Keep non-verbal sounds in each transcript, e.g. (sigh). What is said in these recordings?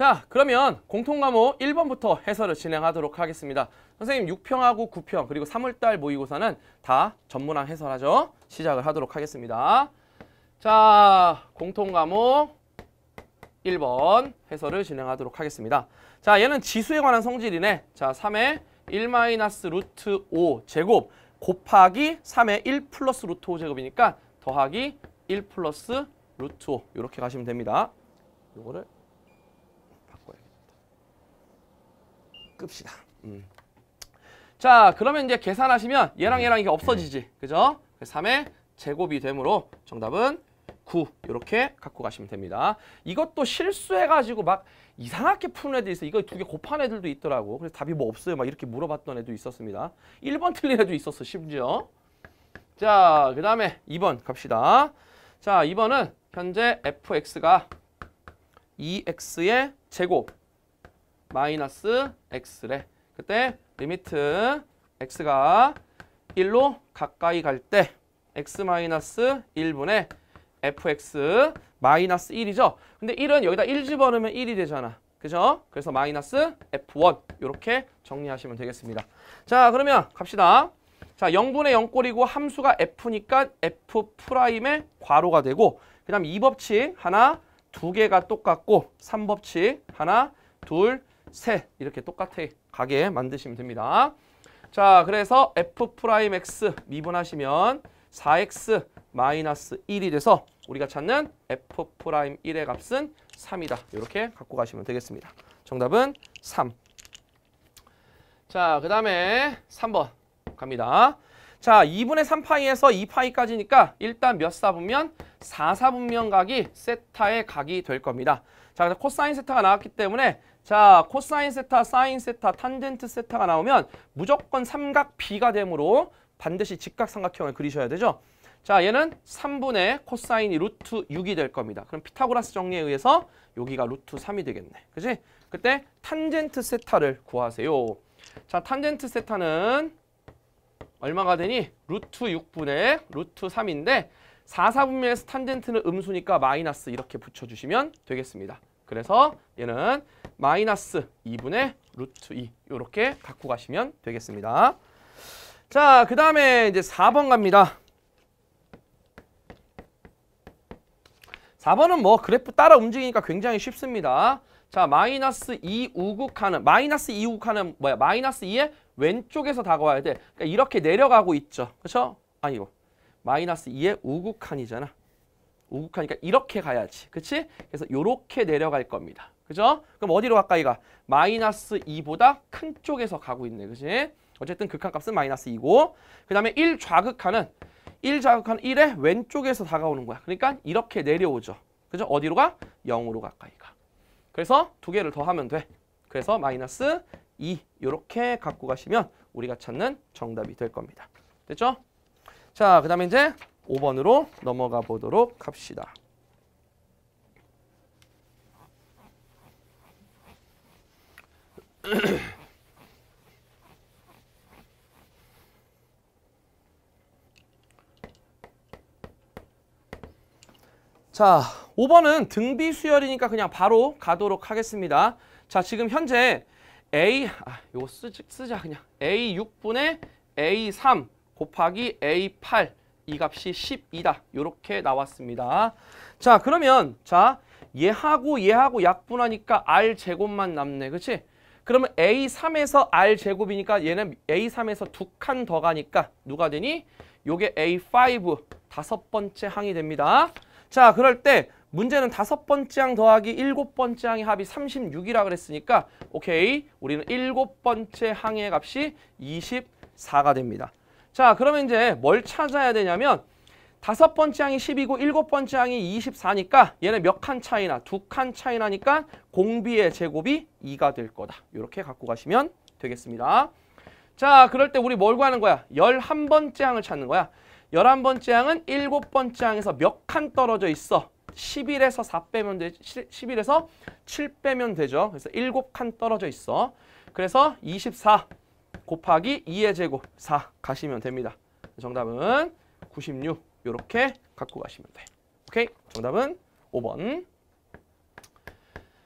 자 그러면 공통과목 1번부터 해설을 진행하도록 하겠습니다. 선생님 6평하고 9평 그리고 3월달 모의고사는 다 전문항 해설하죠. 시작을 하도록 하겠습니다. 자 공통과목 1번 해설을 진행하도록 하겠습니다. 자 얘는 지수에 관한 성질이네. 자 3의 1마이너스 루트 5 제곱 곱하기 3의 1 플러스 루트 5 제곱이니까 더하기 1 플러스 루트 5 이렇게 가시면 됩니다. 요거를 끕시다. 음. 자, 그러면 이제 계산하시면 얘랑 음. 얘랑 이게 없어지지. 네. 그죠? 3의 그 제곱이 되므로 정답은 9 이렇게 갖고 가시면 됩니다. 이것도 실수해가지고 막 이상하게 푸는 애들 있어. 이거 두 개 곱한 애들도 있더라고. 그래서 답이 뭐 없어요. 막 이렇게 물어봤던 애도 있었습니다. 1번 틀린 애도 있었어. 심지어. 자, 그 다음에 2번 갑시다. 자, 2번은 현재 fx가 2x의 제곱 마이너스 x래. 그때 리미트 x가 1로 가까이 갈 때 x 마이너스 1분의 fx 마이너스 1이죠. 근데 1은 여기다 1 집어넣으면 1이 되잖아. 그죠? 그래서 마이너스 f1 이렇게 정리하시면 되겠습니다. 자 그러면 갑시다. 자 0분의 0꼴이고 함수가 f니까 f 프라임의 괄호가 되고 그 다음 2법칙 하나 두 개가 똑같고 3법칙 하나 둘세 이렇게 똑같이 가게 만드시면 됩니다. 자, 그래서 f 프라임 x 미분하시면 4x 마이너스 1이 돼서 우리가 찾는 f 프라임 1의 값은 3이다. 이렇게 갖고 가시면 되겠습니다. 정답은 3. 자, 그 다음에 3번 갑니다. 자, 2분의 3파이에서 2파이까지니까 일단 몇 사분면? 4사분면각이 세타의 각이 될 겁니다. 자, 코사인 세타가 나왔기 때문에 자, 코사인 세타, 사인 세타, 탄젠트 세타가 나오면 무조건 삼각 B가 되므로 반드시 직각삼각형을 그리셔야 되죠. 자, 얘는 3분의 코사인이 루트 6이 될 겁니다. 그럼 피타고라스 정리에 의해서 여기가 루트 3이 되겠네. 그치 그때 탄젠트 세타를 구하세요. 자, 탄젠트 세타는 얼마가 되니? 루트 6분의 루트 3인데 4, 4분의에 탄젠트는 음수니까 마이너스 이렇게 붙여주시면 되겠습니다. 그래서 얘는 마이너스 2분의 루트 2 이렇게 갖고 가시면 되겠습니다. 자, 그 다음에 이제 4번 갑니다. 4번은 뭐 그래프 따라 움직이니까 굉장히 쉽습니다. 자, 마이너스 2 우극하는, 마이너스 2 우극하는 뭐야? 마이너스 2의 왼쪽에서 다가와야 돼. 그러니까 이렇게 내려가고 있죠. 그렇죠? 아니고, 마이너스 2의 우극한이잖아. 우국하니까 이렇게 가야지. 그치? 그래서 이렇게 내려갈 겁니다. 그죠? 그럼 어디로 가까이가? 마이너스 2보다 큰 쪽에서 가고 있네. 그치? 어쨌든 극한값은 마이너스 2고 그 다음에 1좌극한은 1좌극한 1의 왼쪽에서 다가오는 거야. 그러니까 이렇게 내려오죠. 그죠? 어디로 가? 0으로 가까이 가. 그래서 두 개를 더 하면 돼. 그래서 마이너스 2 이렇게 갖고 가시면 우리가 찾는 정답이 될 겁니다. 됐죠? 자, 그 다음에 이제 5번으로 넘어가 보도록 합시다. (clears throat) 자, 5번은 등비 수열이니까 그냥 바로 가도록 하겠습니다. 자, 지금 현재 A, 아, 요거 쓰, 쓰자 그냥 A6분의 A3 곱하기 A8 이 값이 12다. 이렇게 나왔습니다. 자, 그러면 자 얘하고 얘하고 약분하니까 R 제곱만 남네. 그렇지? 그러면 A3에서 R 제곱이니까 얘는 A3에서 두 칸 더 가니까 누가 되니? 요게 A5 다섯 번째 항이 됩니다. 자, 그럴 때 문제는 다섯 번째 항 더하기 일곱 번째 항의 합이 36이라 그랬으니까 오케이. 우리는 일곱 번째 항의 값이 24가 됩니다. 자 그러면 이제 뭘 찾아야 되냐면 다섯 번째 항이 10이고 일곱 번째 항이 24니까 얘는 몇 칸 차이나 두 칸 차이나니까 공비의 제곱이 2가 될 거다. 이렇게 갖고 가시면 되겠습니다. 자 그럴 때 우리 뭘 구하는 거야? 열한 번째 항을 찾는 거야. 열한 번째 항은 일곱 번째 항에서 몇 칸 떨어져 있어? 11에서 4 빼면 되지. 11에서 7 빼면 되죠. 그래서 일곱 칸 떨어져 있어. 그래서 24 곱하기 2의 제곱 4 가시면 됩니다. 정답은 96 이렇게 갖고 가시면 돼. 오케이? 정답은 5번.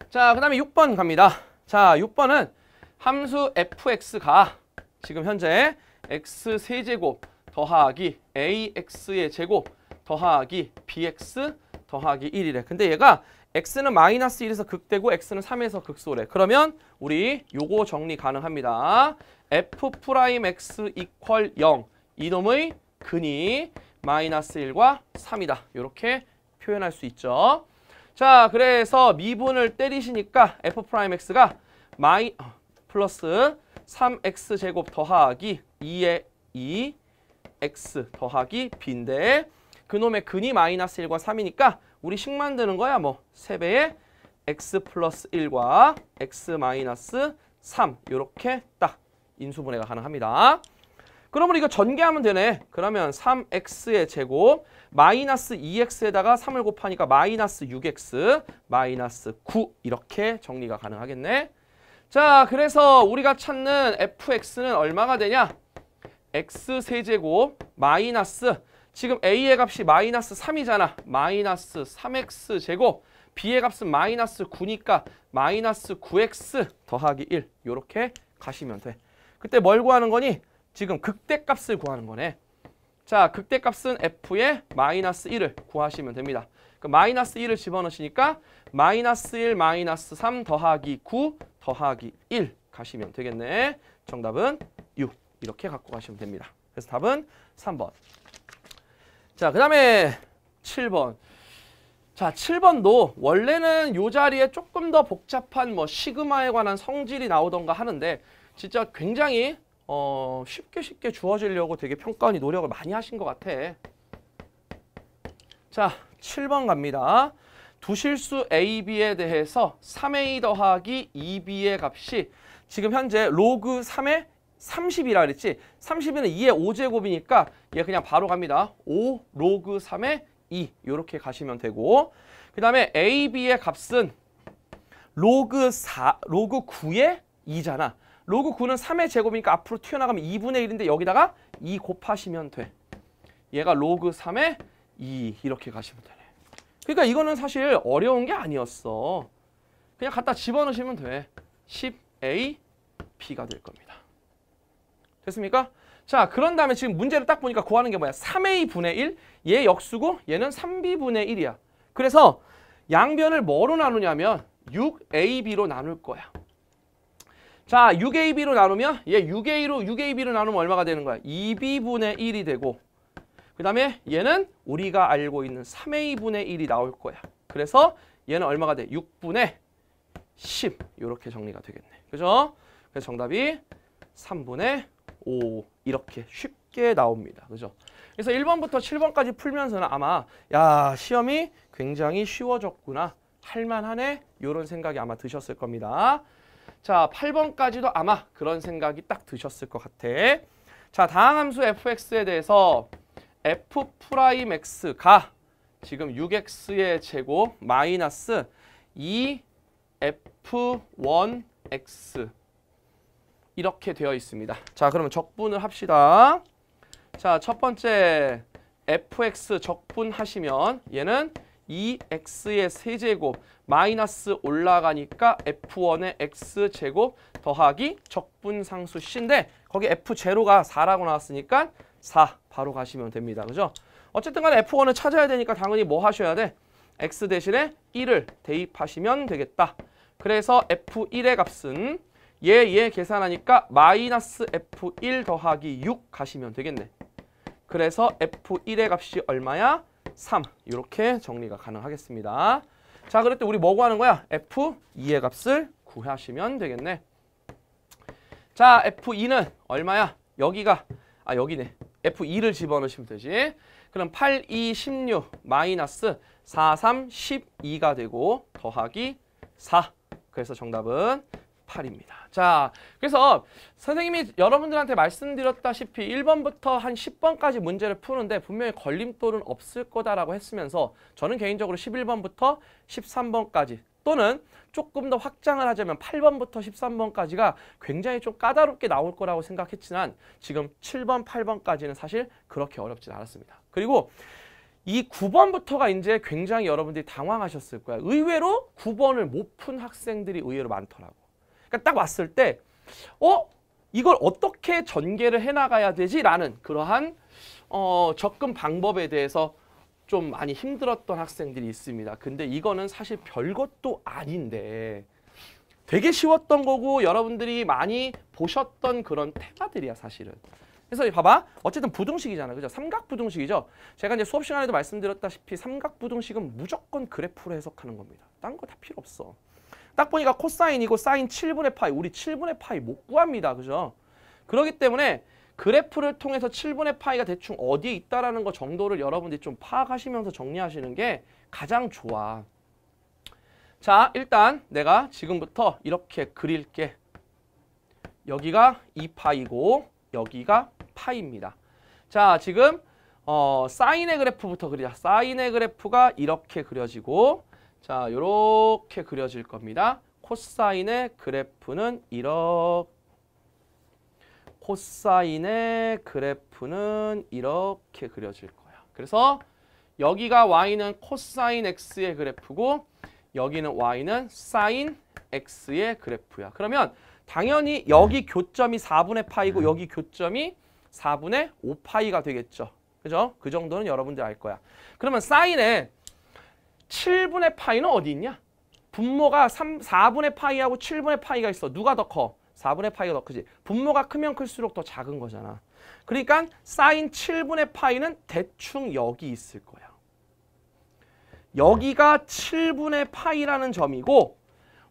자, 그 다음에 6번 갑니다. 자, 6번은 함수 fx가 지금 현재 x세제곱 더하기 ax의 제곱 더하기 bx 더하기 1이래. 근데 얘가 x는 마이너스 1에서 극대고 x는 3에서 극소래. 그러면 우리 요거 정리 가능합니다. f 프라임 x 이퀄 0. 이놈의 근이 마이너스 1과 3이다. 이렇게 표현할 수 있죠. 자, 그래서 미분을 때리시니까 f 프라임 x가 마이 어, 플러스 3x 제곱 더하기 2의 2 x 더하기 b인데 그놈의 근이 마이너스 1과 3이니까 우리 식 만드는 거야 뭐 세배의 x 플러스 1과 x 마이너스 3 이렇게 딱 인수분해가 가능합니다. 그러면 이거 전개하면 되네. 그러면 3x의 제곱 마이너스 2x에다가 3을 곱하니까 마이너스 6x 마이너스 9 이렇게 정리가 가능하겠네. 자 그래서 우리가 찾는 fx는 얼마가 되냐? x세제곱 마이너스 지금 A의 값이 마이너스 3이잖아. 마이너스 3x 제곱. B의 값은 마이너스 9니까 마이너스 9x 더하기 1 이렇게 가시면 돼. 그때 뭘 구하는 거니? 지금 극대값을 구하는 거네. 자, 극대값은 F의 마이너스 1을 구하시면 됩니다. 그 마이너스 1을 집어넣으시니까 마이너스 1 마이너스 3 더하기 9 더하기 1 가시면 되겠네. 정답은 6 이렇게 갖고 가시면 됩니다. 그래서 답은 3번. 자, 그 다음에 7번. 자, 7번도 원래는 요 자리에 조금 더 복잡한 뭐 시그마에 관한 성질이 나오던가 하는데 진짜 굉장히 어, 쉽게 쉽게 주어지려고 되게 평가원이 노력을 많이 하신 것 같아. 자, 7번 갑니다. 두 실수 AB에 대해서 3A 더하기 2B의 값이 지금 현재 로그 3의 30이라 그랬지? 30에는 2의 5제곱이니까 얘 그냥 바로 갑니다. 5 로그 3의 2 이렇게 가시면 되고 그 다음에 a, b의 값은 로그 4, 로그 9의 2잖아. 로그 9는 3의 제곱이니까 앞으로 튀어나가면 2분의 1인데 여기다가 2 곱하시면 돼. 얘가 로그 3의 2 이렇게 가시면 되네. 그러니까 이거는 사실 어려운 게 아니었어. 그냥 갖다 집어넣으시면 돼. 10a, b가 될 겁니다. 됐습니까? 자, 그런 다음에 지금 문제를 딱 보니까 구하는 게 뭐야? 3a분의 1, 얘 역수고 얘는 3b분의 1이야. 그래서 양변을 뭐로 나누냐면 6ab로 나눌 거야. 자, 6ab로 나누면 얘 6a로 6ab로 나누면 얼마가 되는 거야? 2b분의 1이 되고 그 다음에 얘는 우리가 알고 있는 3a분의 1이 나올 거야. 그래서 얘는 얼마가 돼? 6분의 10 이렇게 정리가 되겠네. 그죠? 그래서 정답이 3분의 5 이렇게 쉽게 나옵니다. 그죠? 그래서 1번부터 7번까지 풀면서는 아마 야 시험이 굉장히 쉬워졌구나 할만하네 이런 생각이 아마 드셨을 겁니다. 자 8번까지도 아마 그런 생각이 딱 드셨을 것 같아. 자 다항함수 fx에 대해서 f 프라임 x가 지금 6x의 제곱 마이너스 2f1x 이렇게 되어 있습니다. 자, 그러면 적분을 합시다. 자, 첫 번째 fx 적분하시면 얘는 2x의 e 세제곱 마이너스 올라가니까 f1의 x제곱 더하기 적분상수 c인데 거기 f0가 4라고 나왔으니까 4 바로 가시면 됩니다. 그죠? 어쨌든 간에 f1을 찾아야 되니까 당연히 뭐 하셔야 돼? x 대신에 1을 대입하시면 되겠다. 그래서 f1의 값은 얘, 얘 계산하니까 마이너스 F1 더하기 6 가시면 되겠네. 그래서 F1의 값이 얼마야? 3. 이렇게 정리가 가능하겠습니다. 자, 그럴 때 우리 뭐고 하는 거야? F2의 값을 구하시면 되겠네. 자, F2는 얼마야? 여기가, 아, 여기네. F2를 집어넣으시면 되지. 그럼 8, 2, 16 마이너스 4, 3, 12가 되고 더하기 4. 그래서 정답은 8입니다. 자, 그래서 선생님이 여러분들한테 말씀드렸다시피 1번부터 한 10번까지 문제를 푸는데 분명히 걸림돌은 없을 거다라고 했으면서 저는 개인적으로 11번부터 13번까지 또는 조금 더 확장을 하자면 8번부터 13번까지가 굉장히 좀 까다롭게 나올 거라고 생각했지만 지금 7번, 8번까지는 사실 그렇게 어렵진 않았습니다. 그리고 이 9번부터가 이제 굉장히 여러분들이 당황하셨을 거야. 의외로 9번을 못 푼 학생들이 의외로 많더라고. 그러니까 딱 왔을 때 어? 이걸 어떻게 전개를 해나가야 되지? 라는 그러한 어, 접근 방법에 대해서 좀 많이 힘들었던 학생들이 있습니다. 근데 이거는 사실 별것도 아닌데 되게 쉬웠던 거고 여러분들이 많이 보셨던 그런 테마들이야 사실은. 그래서 봐봐. 어쨌든 부등식이잖아. 그죠? 삼각부등식이죠. 제가 이제 수업 시간에도 말씀드렸다시피 삼각부등식은 무조건 그래프로 해석하는 겁니다. 딴 거 다 필요 없어. 딱 보니까 코사인이고 사인 7분의 파이 우리 7분의 파이 못 구합니다. 그죠? 그러기 때문에 그래프를 통해서 7분의 파이가 대충 어디에 있다라는 거 정도를 여러분들이 좀 파악하시면서 정리하시는 게 가장 좋아. 자, 일단 내가 지금부터 이렇게 그릴게. 여기가 2파이고 여기가 파입니다. 자, 지금 어, 사인의 그래프부터 그리자. 사인의 그래프가 이렇게 그려지고 자, 요렇게 그려질 겁니다. 코사인의 그래프는 이렇게 코사인의 그래프는 이렇게 그려질 거야. 그래서 여기가 y는 코사인 x의 그래프고 여기는 y는 사인 x의 그래프야. 그러면 당연히 여기 교점이 4분의 파이고 네. 여기 교점이 4분의 5파이가 되겠죠. 그죠? 그 정도는 여러분들 알 거야. 그러면 사인의 7분의 파이는 어디 있냐? 분모가 3, 4분의 파이하고 7분의 파이가 있어. 누가 더 커? 4분의 파이가 더 크지. 분모가 크면 클수록 더 작은 거잖아. 그러니까 사인 7분의 파이는 대충 여기 있을 거야. 여기가 7분의 파이라는 점이고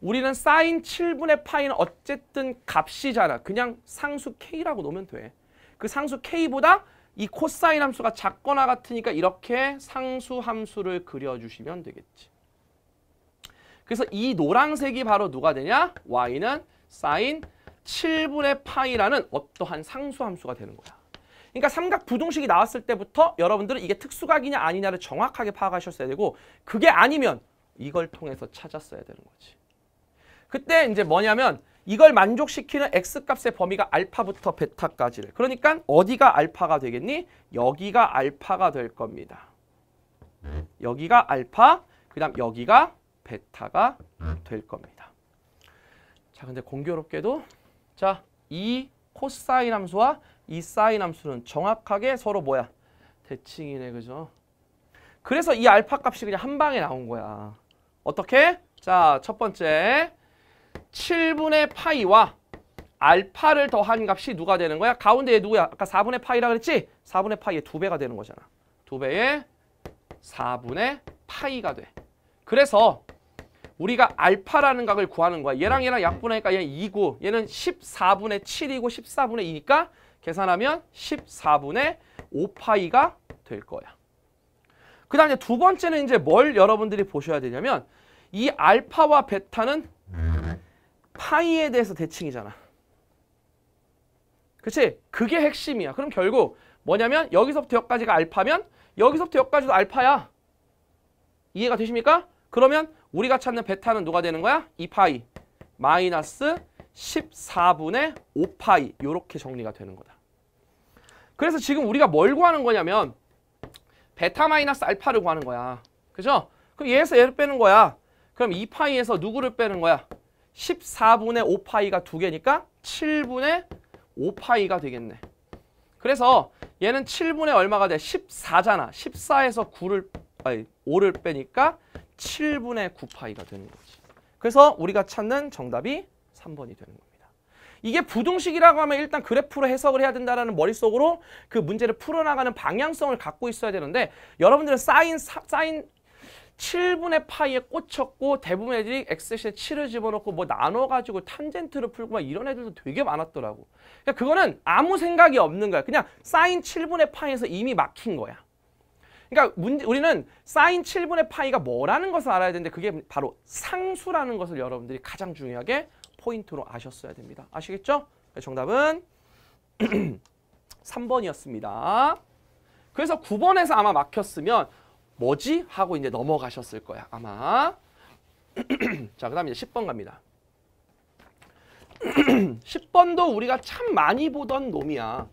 우리는 사인 7분의 파이는 어쨌든 값이잖아. 그냥 상수 k라고 놓으면 돼. 그 상수 k보다 이 코사인 함수가 작거나 같으니까 이렇게 상수 함수를 그려주시면 되겠지. 그래서 이 노란색이 바로 누가 되냐? y는 사인 7분의 파이라는 어떠한 상수 함수가 되는 거야. 그러니까 삼각 부등식이 나왔을 때부터 여러분들은 이게 특수각이냐 아니냐를 정확하게 파악하셨어야 되고 그게 아니면 이걸 통해서 찾았어야 되는 거지. 그때 이제 뭐냐면 이걸 만족시키는 x값의 범위가 알파부터 베타까지를. 그러니까 어디가 알파가 되겠니? 여기가 알파가 될 겁니다. 여기가 알파, 그 다음 여기가 베타가 될 겁니다. 자, 근데 공교롭게도 자, 이 코사인 함수와 이 사인 함수는 정확하게 서로 뭐야? 대칭이네, 그죠? 그래서 이 알파 값이 그냥 한 방에 나온 거야. 어떻게? 자, 첫 번째 7분의 파이와 알파를 더한 값이 누가 되는 거야? 가운데에 누구야? 아까 4분의 파이라 그랬지? 4분의 파이의 2배가 되는 거잖아. 2배의 4분의 파이가 돼. 그래서 우리가 알파라는 각을 구하는 거야. 얘랑 얘랑 약분하니까 얘는 2고 얘는 14분의 7이고 14분의 2니까 계산하면 14분의 5파이가 될 거야. 그 다음에 두 번째는 이제 뭘 여러분들이 보셔야 되냐면 이 알파와 베타는 파이에 대해서 대칭이잖아. 그치? 그게 핵심이야. 그럼 결국 뭐냐면 여기서부터 여기까지가 알파면 여기서부터 여기까지도 알파야. 이해가 되십니까? 그러면 우리가 찾는 베타는 누가 되는 거야? 2파이 마이너스 14분의 5파이 이렇게 정리가 되는 거다. 그래서 지금 우리가 뭘 구하는 거냐면 베타 마이너스 알파를 구하는 거야. 그죠? 그럼 얘에서 얘를 빼는 거야. 그럼 2파이에서 누구를 빼는 거야? 14분의 5파이가 두개니까 7분의 5파이가 되겠네. 그래서 얘는 7분의 얼마가 돼? 14잖아. 14에서 9를 아니 5를 빼니까 7분의 9파이가 되는 거지. 그래서 우리가 찾는 정답이 3번이 되는 겁니다. 이게 부등식이라고 하면 일단 그래프로 해석을 해야 된다는 머릿속으로 그 문제를 풀어나가는 방향성을 갖고 있어야 되는데 여러분들은 사인, 사인 7분의 파이에 꽂혔고 대부분 애들이 엑셀시에 7을 집어넣고 뭐 나눠가지고 탄젠트를 풀고 막 이런 애들도 되게 많았더라고. 그러니까 그거는 아무 생각이 없는 거야. 그냥 사인 7분의 파이에서 이미 막힌 거야. 그러니까 문제, 우리는 사인 7분의 파이가 뭐라는 것을 알아야 되는데 그게 바로 상수라는 것을 여러분들이 가장 중요하게 포인트로 아셨어야 됩니다. 아시겠죠? 네, 정답은 3번이었습니다. (clears throat) 그래서 9번에서 아마 막혔으면 뭐지? 하고 이제 넘어가셨을 거야. 아마. (clears throat) 자, 그 다음에 이제 10번 갑니다. 10번도 (clears throat) 우리가 참 많이 보던 놈이야.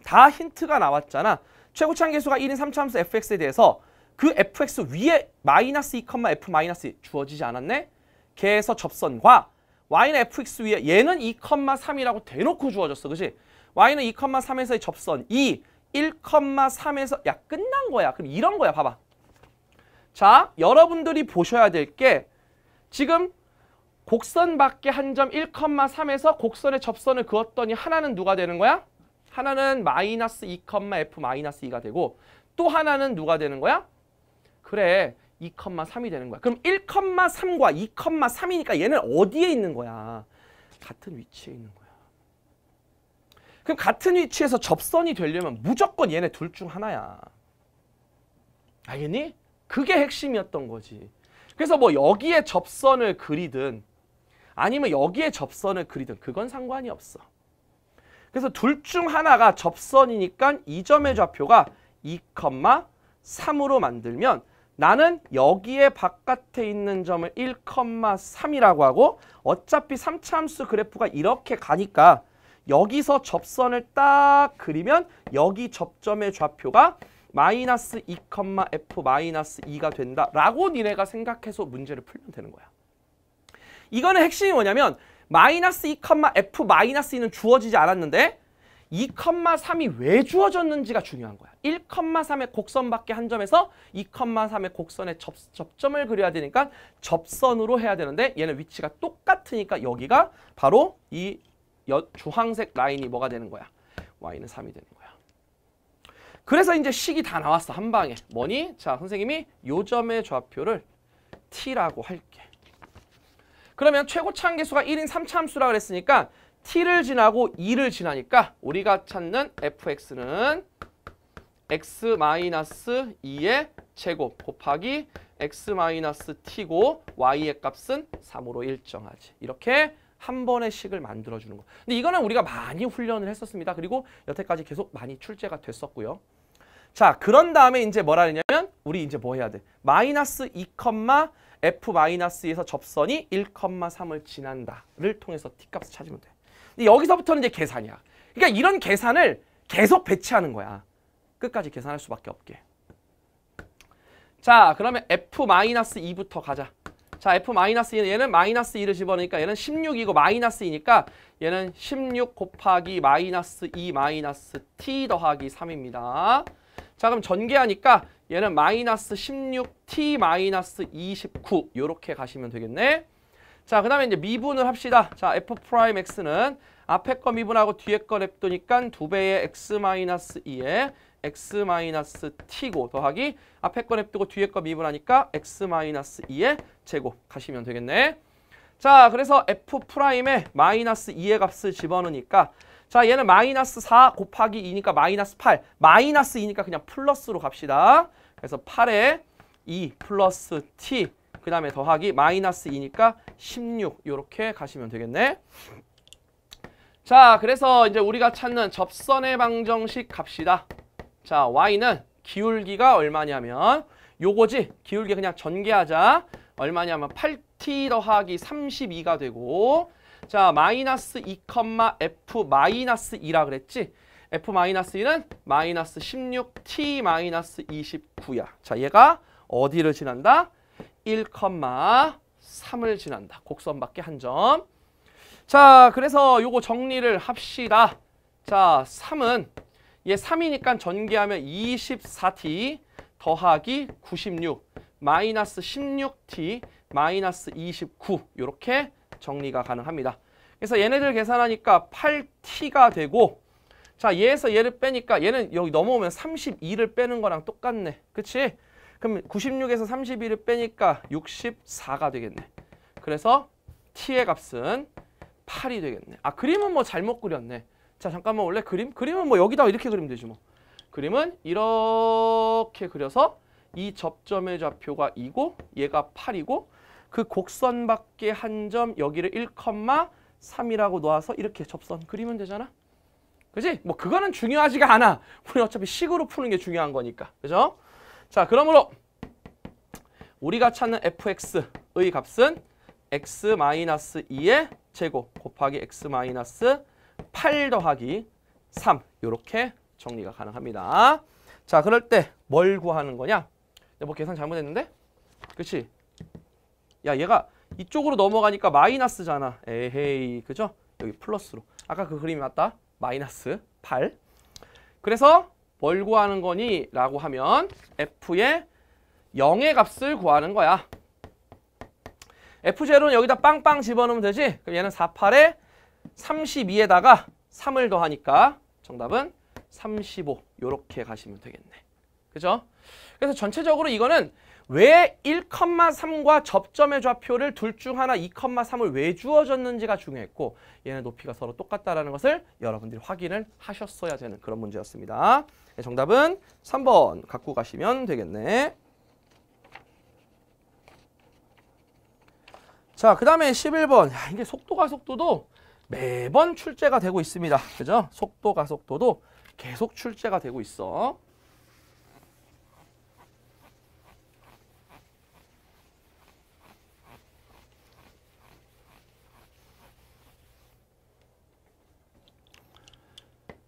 (clears throat) 다 힌트가 나왔잖아. 최고창 계수가 1인 3차 함수 fx에 대해서 그 fx 위에 마이너스 2, f 마이너스 주어지지 않았네? 개에서 접선과 y는 fx 위에 얘는 2,3이라고 대놓고 주어졌어. 그지? y는 2,3에서의 접선 2, 1,3에서 야 끝난 거야. 그럼 이런 거야. 봐봐. 자 여러분들이 보셔야 될 게 지금 곡선 밖에 한 점 1,3에서 곡선의 접선을 그었더니 하나는 누가 되는 거야? 하나는 마이너스 2, f 마이너스 2가 되고 또 하나는 누가 되는 거야? 그래 2,3이 되는 거야. 그럼 1,3과 2,3이니까 얘는 어디에 있는 거야? 같은 위치에 있는 거야. 그럼 같은 위치에서 접선이 되려면 무조건 얘네 둘 중 하나야. 알겠니? 그게 핵심이었던 거지. 그래서 뭐 여기에 접선을 그리든 아니면 여기에 접선을 그리든 그건 상관이 없어. 그래서 둘 중 하나가 접선이니까 이 점의 좌표가 2, 3으로 만들면 나는 여기에 바깥에 있는 점을 1,3이라고 하고 어차피 3차함수 그래프가 이렇게 가니까 여기서 접선을 딱 그리면 여기 접점의 좌표가 마이너스 2,f 마이너스 2가 된다라고 니네가 생각해서 문제를 풀면 되는 거야. 이거는 핵심이 뭐냐면 마이너스 2,f 마이너스 2는 주어지지 않았는데 2,3이 왜 주어졌는지가 중요한 거야. 1,3의 곡선 밖에 한 점에서 2,3의 곡선의 접, 접점을 그려야 되니까 접선으로 해야 되는데 얘는 위치가 똑같으니까 여기가 바로 이 여, 주황색 라인이 뭐가 되는 거야? y는 3이 되는 거야. 그래서 이제 식이 다 나왔어. 한 방에. 뭐니? 자, 선생님이 요점의 좌표를 t라고 할게. 그러면 최고 참계수가 1인 3참수라 그랬으니까 t를 지나고 2를 지나니까 우리가 찾는 fx는 x-2의 제곱 곱하기 x-t고 y의 값은 3으로 일정하지. 이렇게 한 번의 식을 만들어주는 거. 근데 이거는 우리가 많이 훈련을 했었습니다. 그리고 여태까지 계속 많이 출제가 됐었고요. 자, 그런 다음에 이제 뭐라 하냐면 우리 이제 뭐 해야 돼? 마이너스 2, f-에서 접선이 1,3을 지난다를 통해서 t값을 찾으면 돼. 근데 여기서부터는 이제 계산이야. 그러니까 이런 계산을 계속 배치하는 거야. 끝까지 계산할 수밖에 없게. 자, 그러면 f-2부터 가자. 자, F-2는 마이너스 얘는 마이너스 2를 집어넣으니까 얘는 16이고 마이너스 2니까 얘는 16 곱하기 마이너스 2 마이너스 t 더하기 3입니다. 자, 그럼 전개하니까 얘는 마이너스 16t 마이너스 29 이렇게 가시면 되겠네. 자, 그 다음에 이제 미분을 합시다. 자, f 프라임 x는 앞에 거 미분하고 뒤에 거 랩도니까 두배의 x 마이너스 2에 x 마이너스 t고 더하기 앞에 거 냅두고 뒤에 거 미분하니까 x 마이너스 2의 제곱 가시면 되겠네. 자, 그래서 f 프라임에 마이너스 2의 값을 집어넣으니까 자, 얘는 마이너스 4 곱하기 2니까 마이너스 8. 마이너스 2니까 그냥 플러스로 갑시다. 그래서 8에 2 플러스 t 그 다음에 더하기 마이너스 2니까 16 이렇게 가시면 되겠네. 자, 그래서 이제 우리가 찾는 접선의 방정식 갑시다. 자, y는 기울기가 얼마냐면 요거지. 기울기 그냥 전개하자. 얼마냐면 8t 더하기 32가 되고 자, 마이너스 2, f 마이너스 2라 그랬지? f 마이너스 2는 마이너스 16t 마이너스 29야. 자, 얘가 어디를 지난다? 1, 3을 지난다. 곡선 밖에 한 점. 자, 그래서 요거 정리를 합시다. 자, 3은 얘 예, 3이니까 전개하면 24t 더하기 96 마이너스 16t 마이너스 29 이렇게 정리가 가능합니다. 그래서 얘네들 계산하니까 8t가 되고 자 얘에서 얘를 빼니까 얘는 여기 넘어오면 32를 빼는 거랑 똑같네. 그치? 그럼 96에서 32를 빼니까 64가 되겠네. 그래서 t의 값은 8이 되겠네. 아 그림은 뭐 잘못 그렸네. 자 잠깐만 원래 그림? 그림은 뭐 여기다 이렇게 그리면 되지 뭐 그림은 이렇게 그려서 이 접점의 좌표가 2고 얘가 8이고 그 곡선 밖에 한 점 여기를 1,3이라고 놓아서 이렇게 접선 그리면 되잖아 그지? 뭐 그거는 중요하지가 않아 우리 어차피 식으로 푸는 게 중요한 거니까 그죠? 자 그러므로 우리가 찾는 fx의 값은 x-2의 제곱 곱하기 x-2 8 더하기 3 이렇게 정리가 가능합니다. 자 그럴 때 뭘 구하는 거냐? 뭐 계산 잘못했는데? 그치? 야 얘가 이쪽으로 넘어가니까 마이너스잖아. 에헤이 그죠? 여기 플러스로. 아까 그 그림이 맞다. 마이너스 8. 그래서 뭘 구하는 거니? 라고 하면 F의 0의 값을 구하는 거야. F0는 여기다 빵빵 집어넣으면 되지? 그럼 얘는 48에 32에다가 3을 더하니까 정답은 35 이렇게 가시면 되겠네. 그죠? 그래서 전체적으로 이거는 왜 1,3과 접점의 좌표를 둘 중 하나 2,3을 왜 주어졌는지가 중요했고 얘네 높이가 서로 똑같다라는 것을 여러분들이 확인을 하셨어야 되는 그런 문제였습니다. 네, 정답은 3번 갖고 가시면 되겠네. 자, 그 다음에 11번. 야, 이게 속도가 속도도 매번 출제가 되고 있습니다. 그죠? 속도, 가속도도 계속 출제가 되고 있어.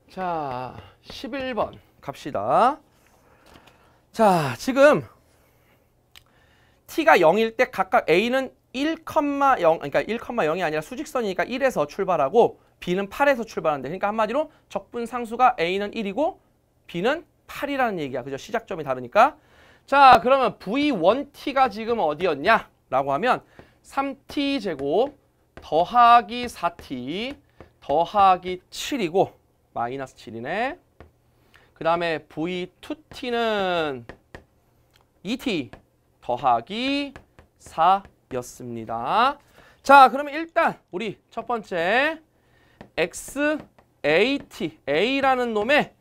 자, 11번 갑시다. 자, 지금 t가 0일 때 각각 a는 1,0 그러니까 1,0이 아니라 수직선이니까 1에서 출발하고 B는 8에서 출발한는 그러니까 한마디로 적분 상수가 A는 1이고 B는 8이라는 얘기야. 그죠? 시작점이 다르니까. 자, 그러면 V1t가 지금 어디였냐? 라고 하면 3t 제곱 더하기 4t 더하기 7이고 마이너스 7이네. 그 다음에 V2t는 2t 더하기 4 였습니다. 자, 그러면 일단 우리 첫 번째 XAT, A라는 놈의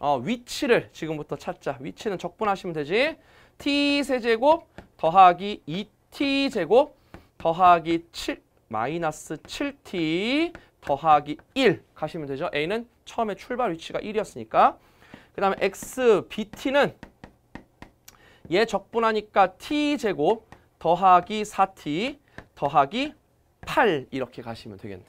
어, 위치를 지금부터 찾자. 위치는 적분하시면 되지. T세제곱 더하기 2T제곱 더하기 7, 마이너스 7T 더하기 1 가시면 되죠. A는 처음에 출발 위치가 1이었으니까. 그 다음에 XBT는 얘 적분하니까 T제곱 더하기 4t 더하기 8 이렇게 가시면 되겠네.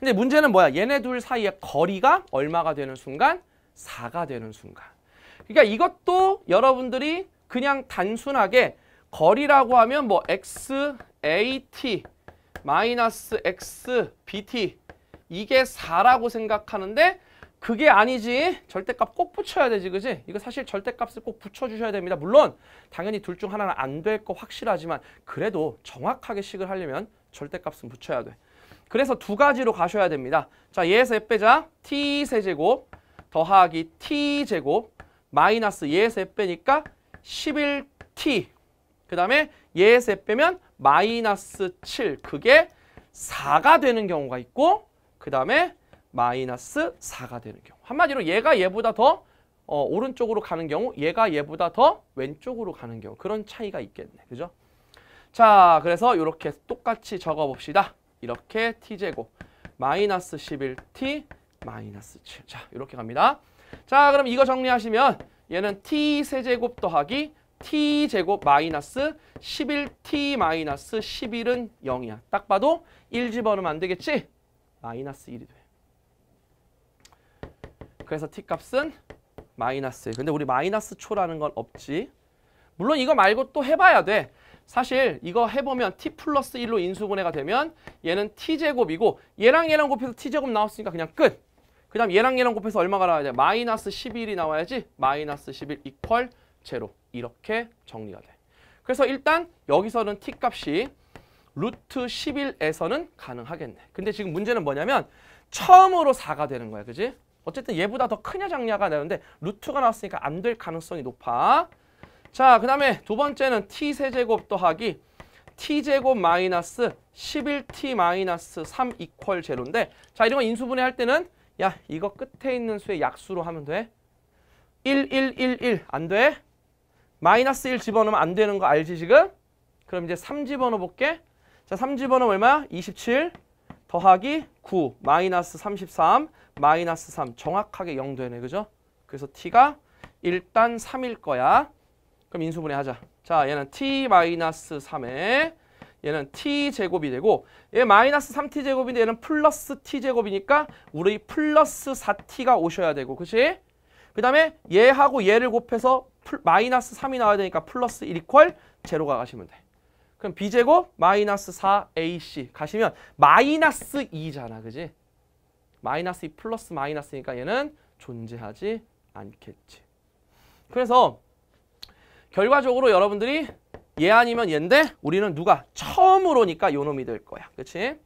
근데 문제는 뭐야? 얘네 둘 사이의 거리가 얼마가 되는 순간? 4가 되는 순간. 그러니까 이것도 여러분들이 그냥 단순하게 거리라고 하면 뭐 x, a, t, 마이너스 x, b, t 이게 4라고 생각하는데 그게 아니지 절대값 꼭 붙여야 되지 그지 이거 사실 절대값을 꼭 붙여주셔야 됩니다 물론 당연히 둘 중 하나는 안 될 거 확실하지만 그래도 정확하게 식을 하려면 절대값은 붙여야 돼 그래서 두 가지로 가셔야 됩니다 자예에서 빼자 t세제곱 더하기 t제곱 마이너스 예에서 빼니까 11t 그 다음에 예에서 빼면 마이너스 7 그게 4가 되는 경우가 있고 그 다음에 마이너스 4가 되는 경우. 한마디로 얘가 얘보다 더 어, 오른쪽으로 가는 경우 얘가 얘보다 더 왼쪽으로 가는 경우 그런 차이가 있겠네. 그죠? 자 그래서 이렇게 똑같이 적어봅시다. 이렇게 t제곱 마이너스 11t 마이너스 7. 자 이렇게 갑니다. 자 그럼 이거 정리하시면 얘는 t 세제곱 더하기 t제곱 마이너스 11t 마이너스 11은 0이야. 딱 봐도 1 집어넣으면 안 되겠지? 마이너스 1이 돼. 그래서 t값은 마이너스. 근데 우리 마이너스 초라는 건 없지. 물론 이거 말고 또 해봐야 돼. 사실 이거 해보면 t 플러스 1로 인수분해가 되면 얘는 t제곱이고 얘랑 얘랑 곱해서 t제곱 나왔으니까 그냥 끝. 그 다음 얘랑 얘랑 곱해서 얼마가 나와야 돼? 마이너스 11이 나와야지 마이너스 11 이퀄 제로 이렇게 정리가 돼. 그래서 일단 여기서는 t값이 루트 11에서는 가능하겠네. 근데 지금 문제는 뭐냐면 처음으로 4가 되는 거야. 그지? 어쨌든 얘보다 더 크냐 작냐가 나오는데 루트가 나왔으니까 안 될 가능성이 높아. 자, 그 다음에 두 번째는 t세제곱 더하기 t제곱 마이너스 11t 마이너스 3 이퀄 제로인데 자, 이런 거 인수분해 할 때는 야, 이거 끝에 있는 수의 약수로 하면 돼. 1, 1, 1, 1 안 돼. 마이너스 1 집어넣으면 안 되는 거 알지 지금? 그럼 이제 3 집어넣어 볼게. 자, 3 집어넣으면 얼마야? 27 더하기 9 마이너스 33 마이너스 3 정확하게 0 되네 그죠? 그래서 t가 일단 3일 거야. 그럼 인수분해 하자. 자 얘는 t 마이너스 3에 얘는 t제곱이 되고 얘 마이너스 3t제곱인데 얘는 플러스 t제곱이니까 우리 플러스 4t가 오셔야 되고 그치? 그 다음에 얘하고 얘를 곱해서 플, 마이너스 3이 나와야 되니까 플러스 1 이퀄 제로가 가시면 돼. 그럼 b제곱 마이너스 4ac 가시면 마이너스 2잖아 그지? 마이너스 2 플러스 마이너스니까 얘는 존재하지 않겠지. 그래서 결과적으로 여러분들이 얘 아니면 얘인데 우리는 누가 처음으로니까 요놈이 될 거야. 그치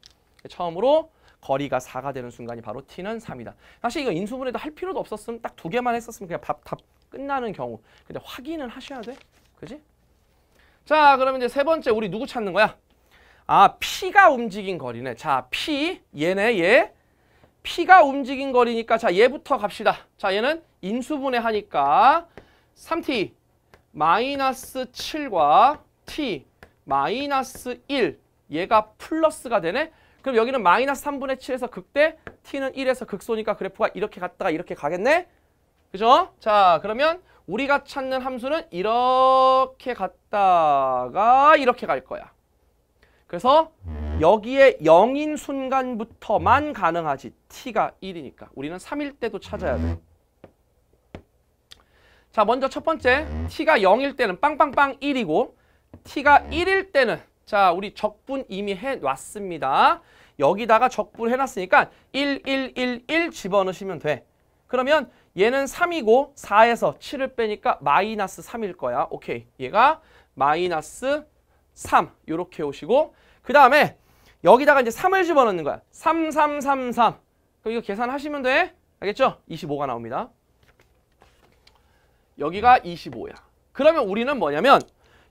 처음으로 거리가 4가 되는 순간이 바로 t는 3이다. 사실 이거 인수분해도 할 필요도 없었으면 딱 두 개만 했었으면 그냥 밥, 다 끝나는 경우. 근데 확인은 하셔야 돼. 그치 자, 그러면 이제 세 번째 우리 누구 찾는 거야? 아, p가 움직인 거리네. 자, p 얘네 얘 P가 움직인 거리니까 자 얘부터 갑시다. 자 얘는 인수분해 하니까 3T 마이너스 7과 T 마이너스 1 얘가 플러스가 되네. 그럼 여기는 마이너스 3분의 7에서 극대 T는 1에서 극소니까 그래프가 이렇게 갔다가 이렇게 가겠네. 그죠? 자 그러면 우리가 찾는 함수는 이렇게 갔다가 이렇게 갈 거야. 그래서 여기에 0인 순간부터만 가능하지. t가 1이니까. 우리는 3일 때도 찾아야 돼. 자, 먼저 첫 번째 t가 0일 때는 빵빵빵 1이고 t가 1일 때는 자, 우리 적분 이미 해놨습니다. 여기다가 적분해놨으니까 1, 1, 1, 1 집어넣으시면 돼. 그러면 얘는 3이고 4에서 7을 빼니까 마이너스 3일 거야. 오케이. 얘가 마이너스 3 이렇게 오시고 그 다음에 여기다가 이제 3을 집어넣는 거야. 3333. 그럼 이거 계산하시면 돼. 알겠죠? 25가 나옵니다. 여기가 25야. 그러면 우리는 뭐냐면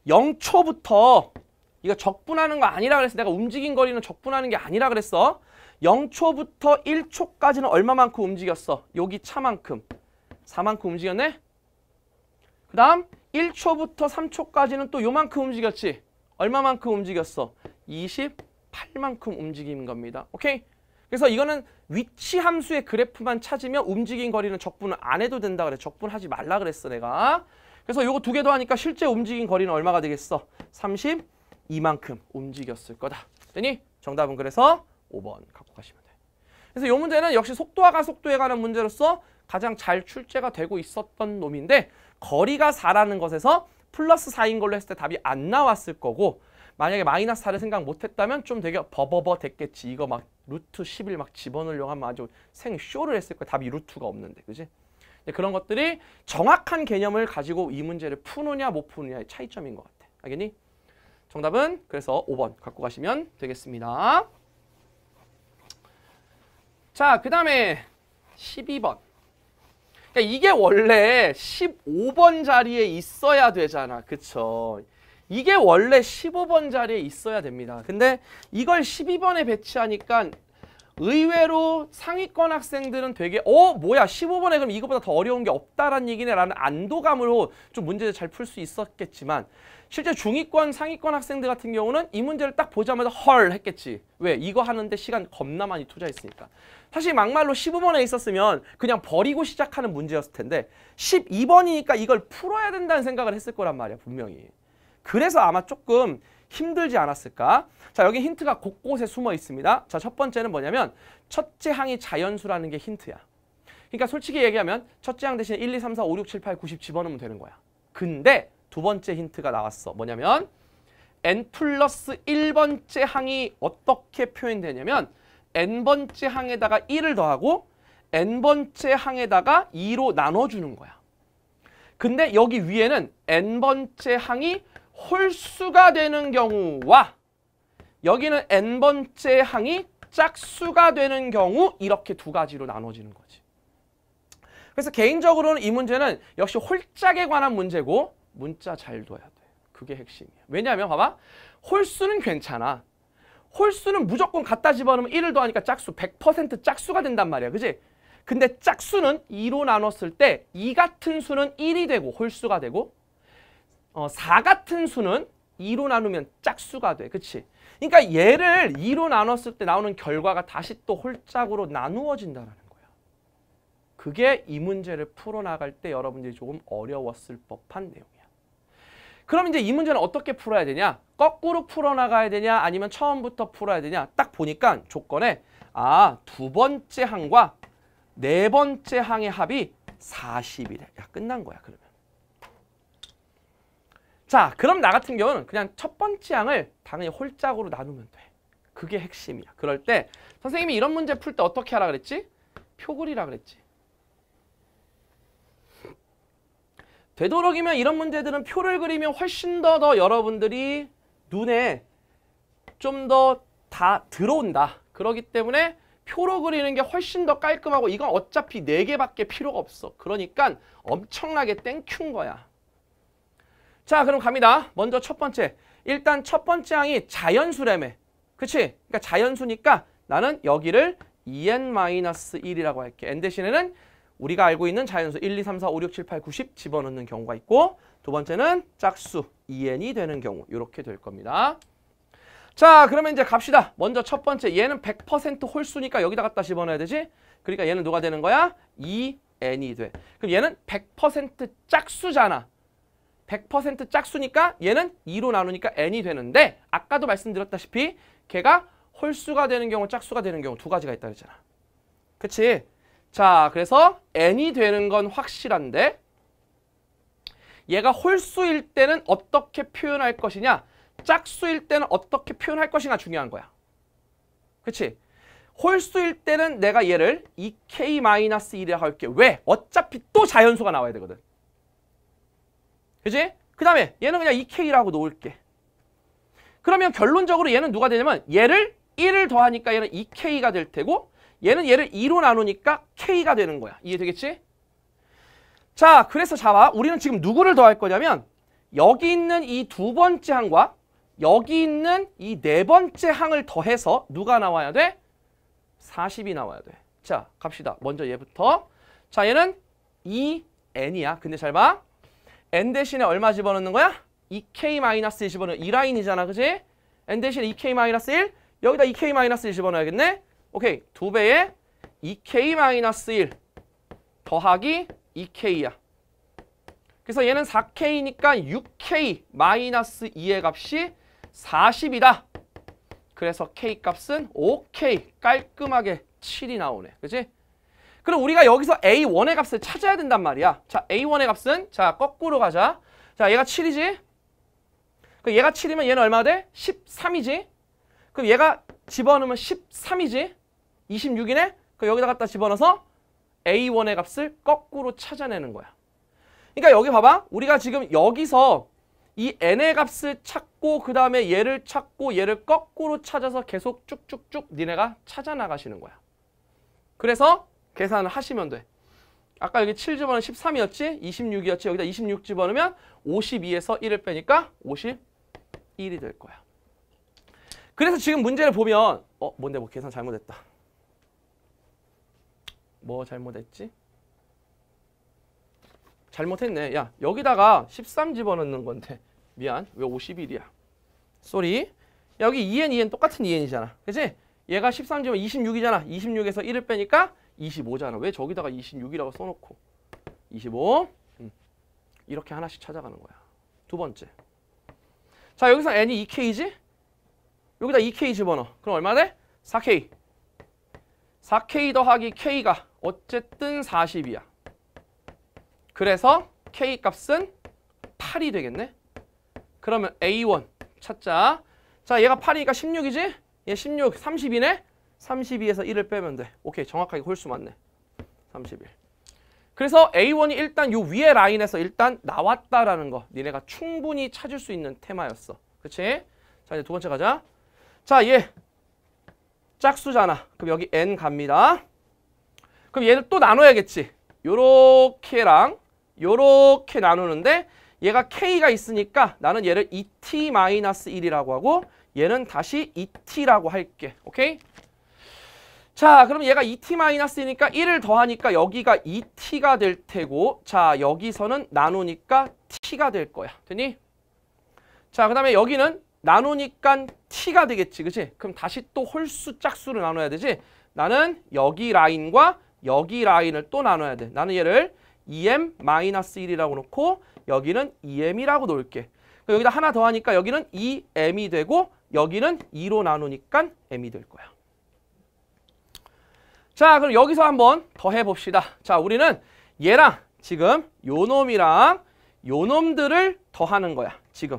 0초부터 이거 적분하는 거 아니라 그랬어. 내가 움직인 거리는 적분하는 게 아니라 그랬어. 0초부터 1초까지는 얼마만큼 움직였어? 여기 차만큼. 4만큼 움직였네? 그 다음 1초부터 3초까지는 또 요만큼 움직였지? 얼마만큼 움직였어? 20 8만큼 움직인 겁니다. 오케이? 그래서 이거는 위치 함수의 그래프만 찾으면 움직인 거리는 적분을 안 해도 된다 그래. 적분하지 말라 그랬어 내가. 그래서 이거 두 개 더 하니까 실제 움직인 거리는 얼마가 되겠어? 32만큼 움직였을 거다. 되니 정답은 그래서 5번 갖고 가시면 돼. 그래서 이 문제는 역시 속도와 가속도에 관한 문제로서 가장 잘 출제가 되고 있었던 놈인데 거리가 4라는 것에서 플러스 4인 걸로 했을 때 답이 안 나왔을 거고 만약에 마이너스 4를 생각 못했다면 좀 되게 버버버 됐겠지. 이거 막 루트 10을 막 집어넣으려고 하면 아주 생쇼를 했을 거야. 답이 루트가 없는데, 그지? 그런 것들이 정확한 개념을 가지고 이 문제를 푸느냐 못 푸느냐의 차이점인 것 같아. 알겠니? 정답은 그래서 5번 갖고 가시면 되겠습니다. 자, 그 다음에 12번. 그러니까 이게 원래 15번 자리에 있어야 되잖아. 그쵸? 이게 원래 15번 자리에 있어야 됩니다. 근데 이걸 12번에 배치하니까 의외로 상위권 학생들은 되게 어 뭐야 15번에 그럼 이거보다 더 어려운 게 없다라는 얘기네 라는 안도감으로 좀 문제를 잘 풀 수 있었겠지만 실제 중위권 상위권 학생들 같은 경우는 이 문제를 딱 보자마자 헐 했겠지 왜 이거 하는데 시간 겁나 많이 투자했으니까 사실 막말로 15번에 있었으면 그냥 버리고 시작하는 문제였을 텐데 12번이니까 이걸 풀어야 된다는 생각을 했을 거란 말이야 분명히 그래서 아마 조금 힘들지 않았을까? 자, 여기 힌트가 곳곳에 숨어 있습니다. 자, 첫 번째는 뭐냐면 첫째 항이 자연수라는 게 힌트야. 그러니까 솔직히 얘기하면 첫째 항 대신 1, 2, 3, 4, 5, 6, 7, 8, 9, 0 집어넣으면 되는 거야. 근데 두 번째 힌트가 나왔어. 뭐냐면 n 플러스 1번째 항이 어떻게 표현되냐면 n번째 항에다가 1을 더하고 n번째 항에다가 2로 나눠주는 거야. 근데 여기 위에는 n번째 항이 홀수가 되는 경우와 여기는 n번째 항이 짝수가 되는 경우 이렇게 두 가지로 나눠지는 거지. 그래서 개인적으로는 이 문제는 역시 홀짝에 관한 문제고 문자 잘 둬야 돼. 그게 핵심이야. 왜냐하면 봐봐. 홀수는 괜찮아. 홀수는 무조건 갖다 집어넣으면 1을 더하니까 짝수 100% 짝수가 된단 말이야. 그지? 근데 짝수는 2로 나눴을 때이 같은 수는 1이 되고 홀수가 되고 어, 4 같은 수는 2로 나누면 짝수가 돼. 그치? 그러니까 얘를 2로 나눴을 때 나오는 결과가 다시 또 홀짝으로 나누어진다는 거야. 그게 이 문제를 풀어나갈 때 여러분들이 조금 어려웠을 법한 내용이야. 그럼 이제 이 문제는 어떻게 풀어야 되냐? 거꾸로 풀어나가야 되냐? 아니면 처음부터 풀어야 되냐? 딱 보니까 조건에 아, 두 번째 항과 네 번째 항의 합이 40이래. 야, 끝난 거야, 그러면. 자 그럼 나 같은 경우는 그냥 첫 번째 항을 당연히 홀짝으로 나누면 돼. 그게 핵심이야. 그럴 때 선생님이 이런 문제 풀 때 어떻게 하라 그랬지? 표글이라 그랬지. 되도록이면 이런 문제들은 표를 그리면 훨씬 더, 더 여러분들이 눈에 좀 더 다 들어온다. 그러기 때문에 표로 그리는 게 훨씬 더 깔끔하고 이건 어차피 네개밖에 필요가 없어. 그러니까 엄청나게 땡큐인 거야. 자 그럼 갑니다. 먼저 첫 번째. 일단 첫 번째 항이 자연수라며. 그치? 그러니까 자연수니까 나는 여기를 e n 1이라고 할게. n 대신에는 우리가 알고 있는 자연수 1, 2, 3, 4, 5, 6, 7, 8, 9, 10 집어넣는 경우가 있고 두 번째는 짝수 e n 이 되는 경우 이렇게 될 겁니다. 자 그러면 이제 갑시다. 먼저 첫 번째 얘는 100% 홀수니까 여기다 갖다 집어넣어야 되지? 그러니까 얘는 누가 되는 거야? e n 이 돼. 그럼 얘는 100% 짝수잖아. 100% 짝수니까 얘는 2로 나누니까 n이 되는데 아까도 말씀드렸다시피 걔가 홀수가 되는 경우 짝수가 되는 경우 두 가지가 있다 그랬잖아. 그치? 자 그래서 n이 되는 건 확실한데 얘가 홀수일 때는 어떻게 표현할 것이냐 짝수일 때는 어떻게 표현할 것이냐 중요한 거야. 그치? 홀수일 때는 내가 얘를 2k-1이라 고 할게. 왜? 어차피 또 자연수가 나와야 되거든. 그지? 그 다음에 얘는 그냥 2K라고 놓을게. 그러면 결론적으로 얘는 누가 되냐면 얘를 1을 더하니까 얘는 2K가 될 테고 얘는 얘를 2로 나누니까 K가 되는 거야. 이해되겠지? 자, 그래서 자와 우리는 지금 누구를 더할 거냐면 여기 있는 이 두 번째 항과 여기 있는 이 네 번째 항을 더해서 누가 나와야 돼? 40이 나와야 돼. 자, 갑시다. 먼저 얘부터. 자, 얘는 2n이야. 근데 잘 봐. n 대신에 얼마 집어넣는 거야? 2k-1 집어넣어. 이 라인이잖아, 그치 n 대신에 2k-1, 여기다 2k-1 집어넣어야겠네? 오케이, 두 배에 2k-1 더하기 2k야. 그래서 얘는 4k니까 6k 마이너스 2의 값이 40이다. 그래서 k 값은 5k 깔끔하게 7이 나오네. 그치 그럼 우리가 여기서 A1의 값을 찾아야 된단 말이야. 자, A1의 값은 자 거꾸로 가자. 자, 얘가 7이지? 그 얘가 7이면 얘는 얼마 돼? 13이지? 그럼 얘가 집어넣으면 13이지? 26이네? 그 여기다 갖다 집어넣어서 A1의 값을 거꾸로 찾아내는 거야. 그러니까 여기 봐봐. 우리가 지금 여기서 이 n의 값을 찾고 그 다음에 얘를 찾고 얘를 거꾸로 찾아서 계속 쭉쭉쭉 니네가 찾아나가시는 거야. 그래서 계산을 하시면 돼. 아까 여기 7집어는 13이었지? 26이었지? 여기다 26 집어넣으면 52에서 1을 빼니까 51이 될 거야. 그래서 지금 문제를 보면 어? 뭔데 뭐 계산 잘못했다. 뭐 잘못했지? 잘못했네. 야 여기다가 13 집어넣는 건데 미안. 왜 51이야? 쏘리. 여기 2n, 2n 똑같은 2n이잖아. 그치? 얘가 13 집어 26이잖아. 26에서 1을 빼니까 25잖아. 왜 저기다가 26이라고 써놓고 25 음. 이렇게 하나씩 찾아가는 거야. 두 번째. 자 여기서 n이 2k지? 여기다 2k 집어넣어. 그럼 얼마 돼? 4k. 4k 더하기 k가 어쨌든 40이야. 그래서 k 값은 8이 되겠네. 그러면 a1 찾자. 자 얘가 8이니까 16이지? 얘 16, 30이네? 32에서 1을 빼면 돼. 오케이, 정확하게 홀수 맞네. 31. 그래서 A1이 일단 요 위에 라인에서 일단 나왔다라는 거 니네가 충분히 찾을 수 있는 테마였어. 그치? 자, 이제 두 번째 가자. 자, 얘 짝수잖아. 그럼 여기 N 갑니다. 그럼 얘를또 나눠야겠지. 요렇게랑 요렇게 나누는데 얘가 K가 있으니까 나는 얘를 e t 1이라고 하고 얘는 다시 e t 라고 할게. 오케이? 자, 그럼 얘가 2t-니까 1을 더하니까 여기가 2t가 될 테고 자, 여기서는 나누니까 t가 될 거야. 되니? 자, 그 다음에 여기는 나누니까 t가 되겠지, 그치? 그럼 다시 또 홀수 짝수를 나눠야 되지? 나는 여기 라인과 여기 라인을 또 나눠야 돼. 나는 얘를 2m-1이라고 놓고 여기는 2m이라고 놓을게. 그럼 여기다 하나 더하니까 여기는 2m이 되고 여기는 2로 나누니까 m이 될 거야. 자, 그럼 여기서 한번 더 해봅시다. 자, 우리는 얘랑 지금 요 놈이랑 요 놈들을 더하는 거야, 지금.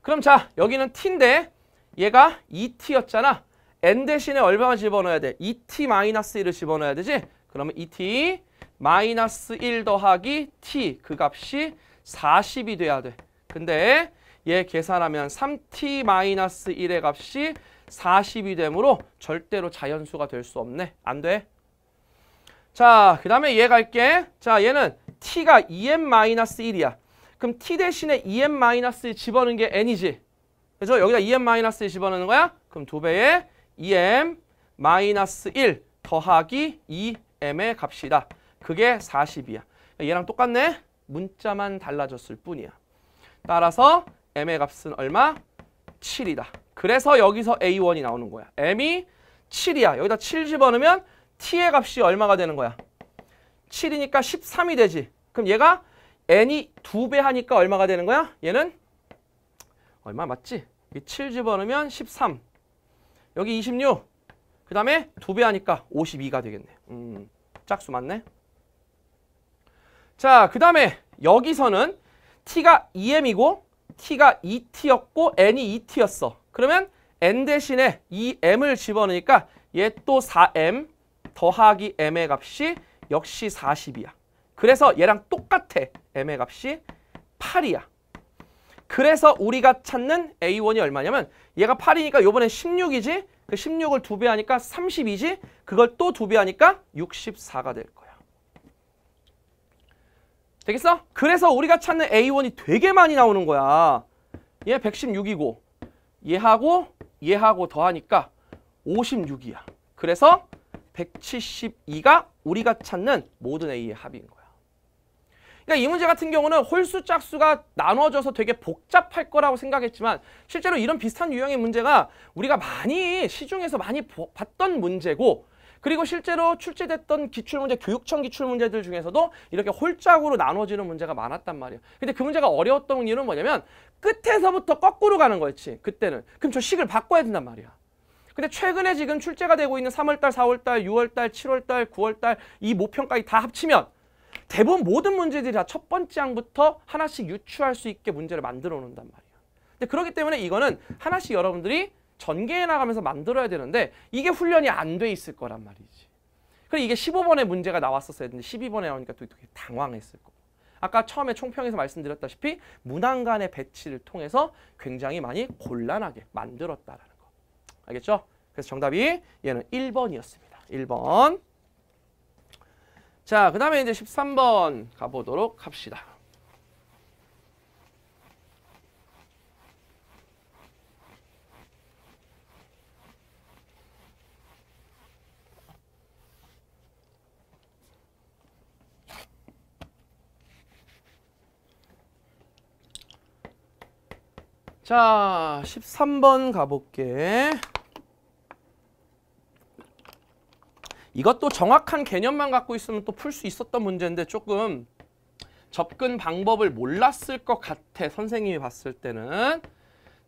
그럼 자, 여기는 t인데 얘가 2t였잖아. n 대신에 얼마 집어넣어야 돼? 2t-1을 마이너스 집어넣어야 되지? 그러면 2t 마이너스 1 더하기 t 그 값이 40이 돼야 돼. 근데 얘 계산하면 3t 마이너스 1의 값이 40이 되므로 절대로 자연수가 될 수 없네. 안 돼. 자, 그 다음에 얘 갈게. 자, 얘는 t가 2n-1이야. 그럼 t 대신에 2n-1 집어넣은 게 n이지. 그죠? 여기다 2n-1 집어넣는 거야? 그럼 2배의 2m-1 더하기 2m의 값이다. 그게 40이야. 얘랑 똑같네? 문자만 달라졌을 뿐이야. 따라서 m의 값은 얼마? 7이다. 그래서 여기서 A1이 나오는 거야. M이 7이야. 여기다 7 집어넣으면 T의 값이 얼마가 되는 거야? 7이니까 13이 되지. 그럼 얘가 N이 2배 하니까 얼마가 되는 거야? 얘는 얼마 맞지? 7 집어넣으면 13. 여기 26. 그 다음에 2배 하니까 52가 되겠네. 음, 짝수 맞네. 자, 그 다음에 여기서는 T가 2M이고 t가 2t였고 n이 2t였어. 그러면 n 대신에 이 m을 집어넣으니까 얘 또 4m 더하기 m의 값이 역시 40이야. 그래서 얘랑 똑같아. m의 값이 8이야. 그래서 우리가 찾는 A1이 얼마냐면 얘가 8이니까 요번엔 16이지? 그 16을 두배 하니까 32지? 그걸 또 두배 하니까 64가 될 거야. 되겠어? 그래서 우리가 찾는 A1이 되게 많이 나오는 거야. 얘 116이고 얘하고 얘하고 더하니까 56이야. 그래서 172가 우리가 찾는 모든 A의 합인 거야. 그러니까 이 문제 같은 경우는 홀수 짝수가 나눠져서 되게 복잡할 거라고 생각했지만 실제로 이런 비슷한 유형의 문제가 우리가 많이 시중에서 많이 봤던 문제고 그리고 실제로 출제됐던 기출문제, 교육청 기출문제들 중에서도 이렇게 홀짝으로 나눠지는 문제가 많았단 말이에요. 근데 그 문제가 어려웠던 이유는 뭐냐면 끝에서부터 거꾸로 가는 거였지, 그때는. 그럼 저 식을 바꿔야 된단 말이야. 근데 최근에 지금 출제가 되고 있는 3월달, 4월달, 6월달, 7월달, 9월달 이 모평까지 다 합치면 대부분 모든 문제들이 다 첫 번째 항부터 하나씩 유추할 수 있게 문제를 만들어 놓는단 말이에요. 근데 그렇기 때문에 이거는 하나씩 여러분들이 전개해 나가면서 만들어야 되는데 이게 훈련이 안 돼 있을 거란 말이지. 그래 이게 15번의 문제가 나왔었어야 했는데 12번에 나오니까 또 되게 당황했을 거고. 아까 처음에 총평에서 말씀드렸다시피 문항 간의 배치를 통해서 굉장히 많이 곤란하게 만들었다라는 거. 알겠죠? 그래서 정답이 얘는 1번이었습니다. 1번. 자, 그 다음에 이제 13번 가보도록 합시다. 자, 13번 가볼게. 이것도 정확한 개념만 갖고 있으면 또 풀 수 있었던 문제인데 조금 접근 방법을 몰랐을 것 같아, 선생님이 봤을 때는.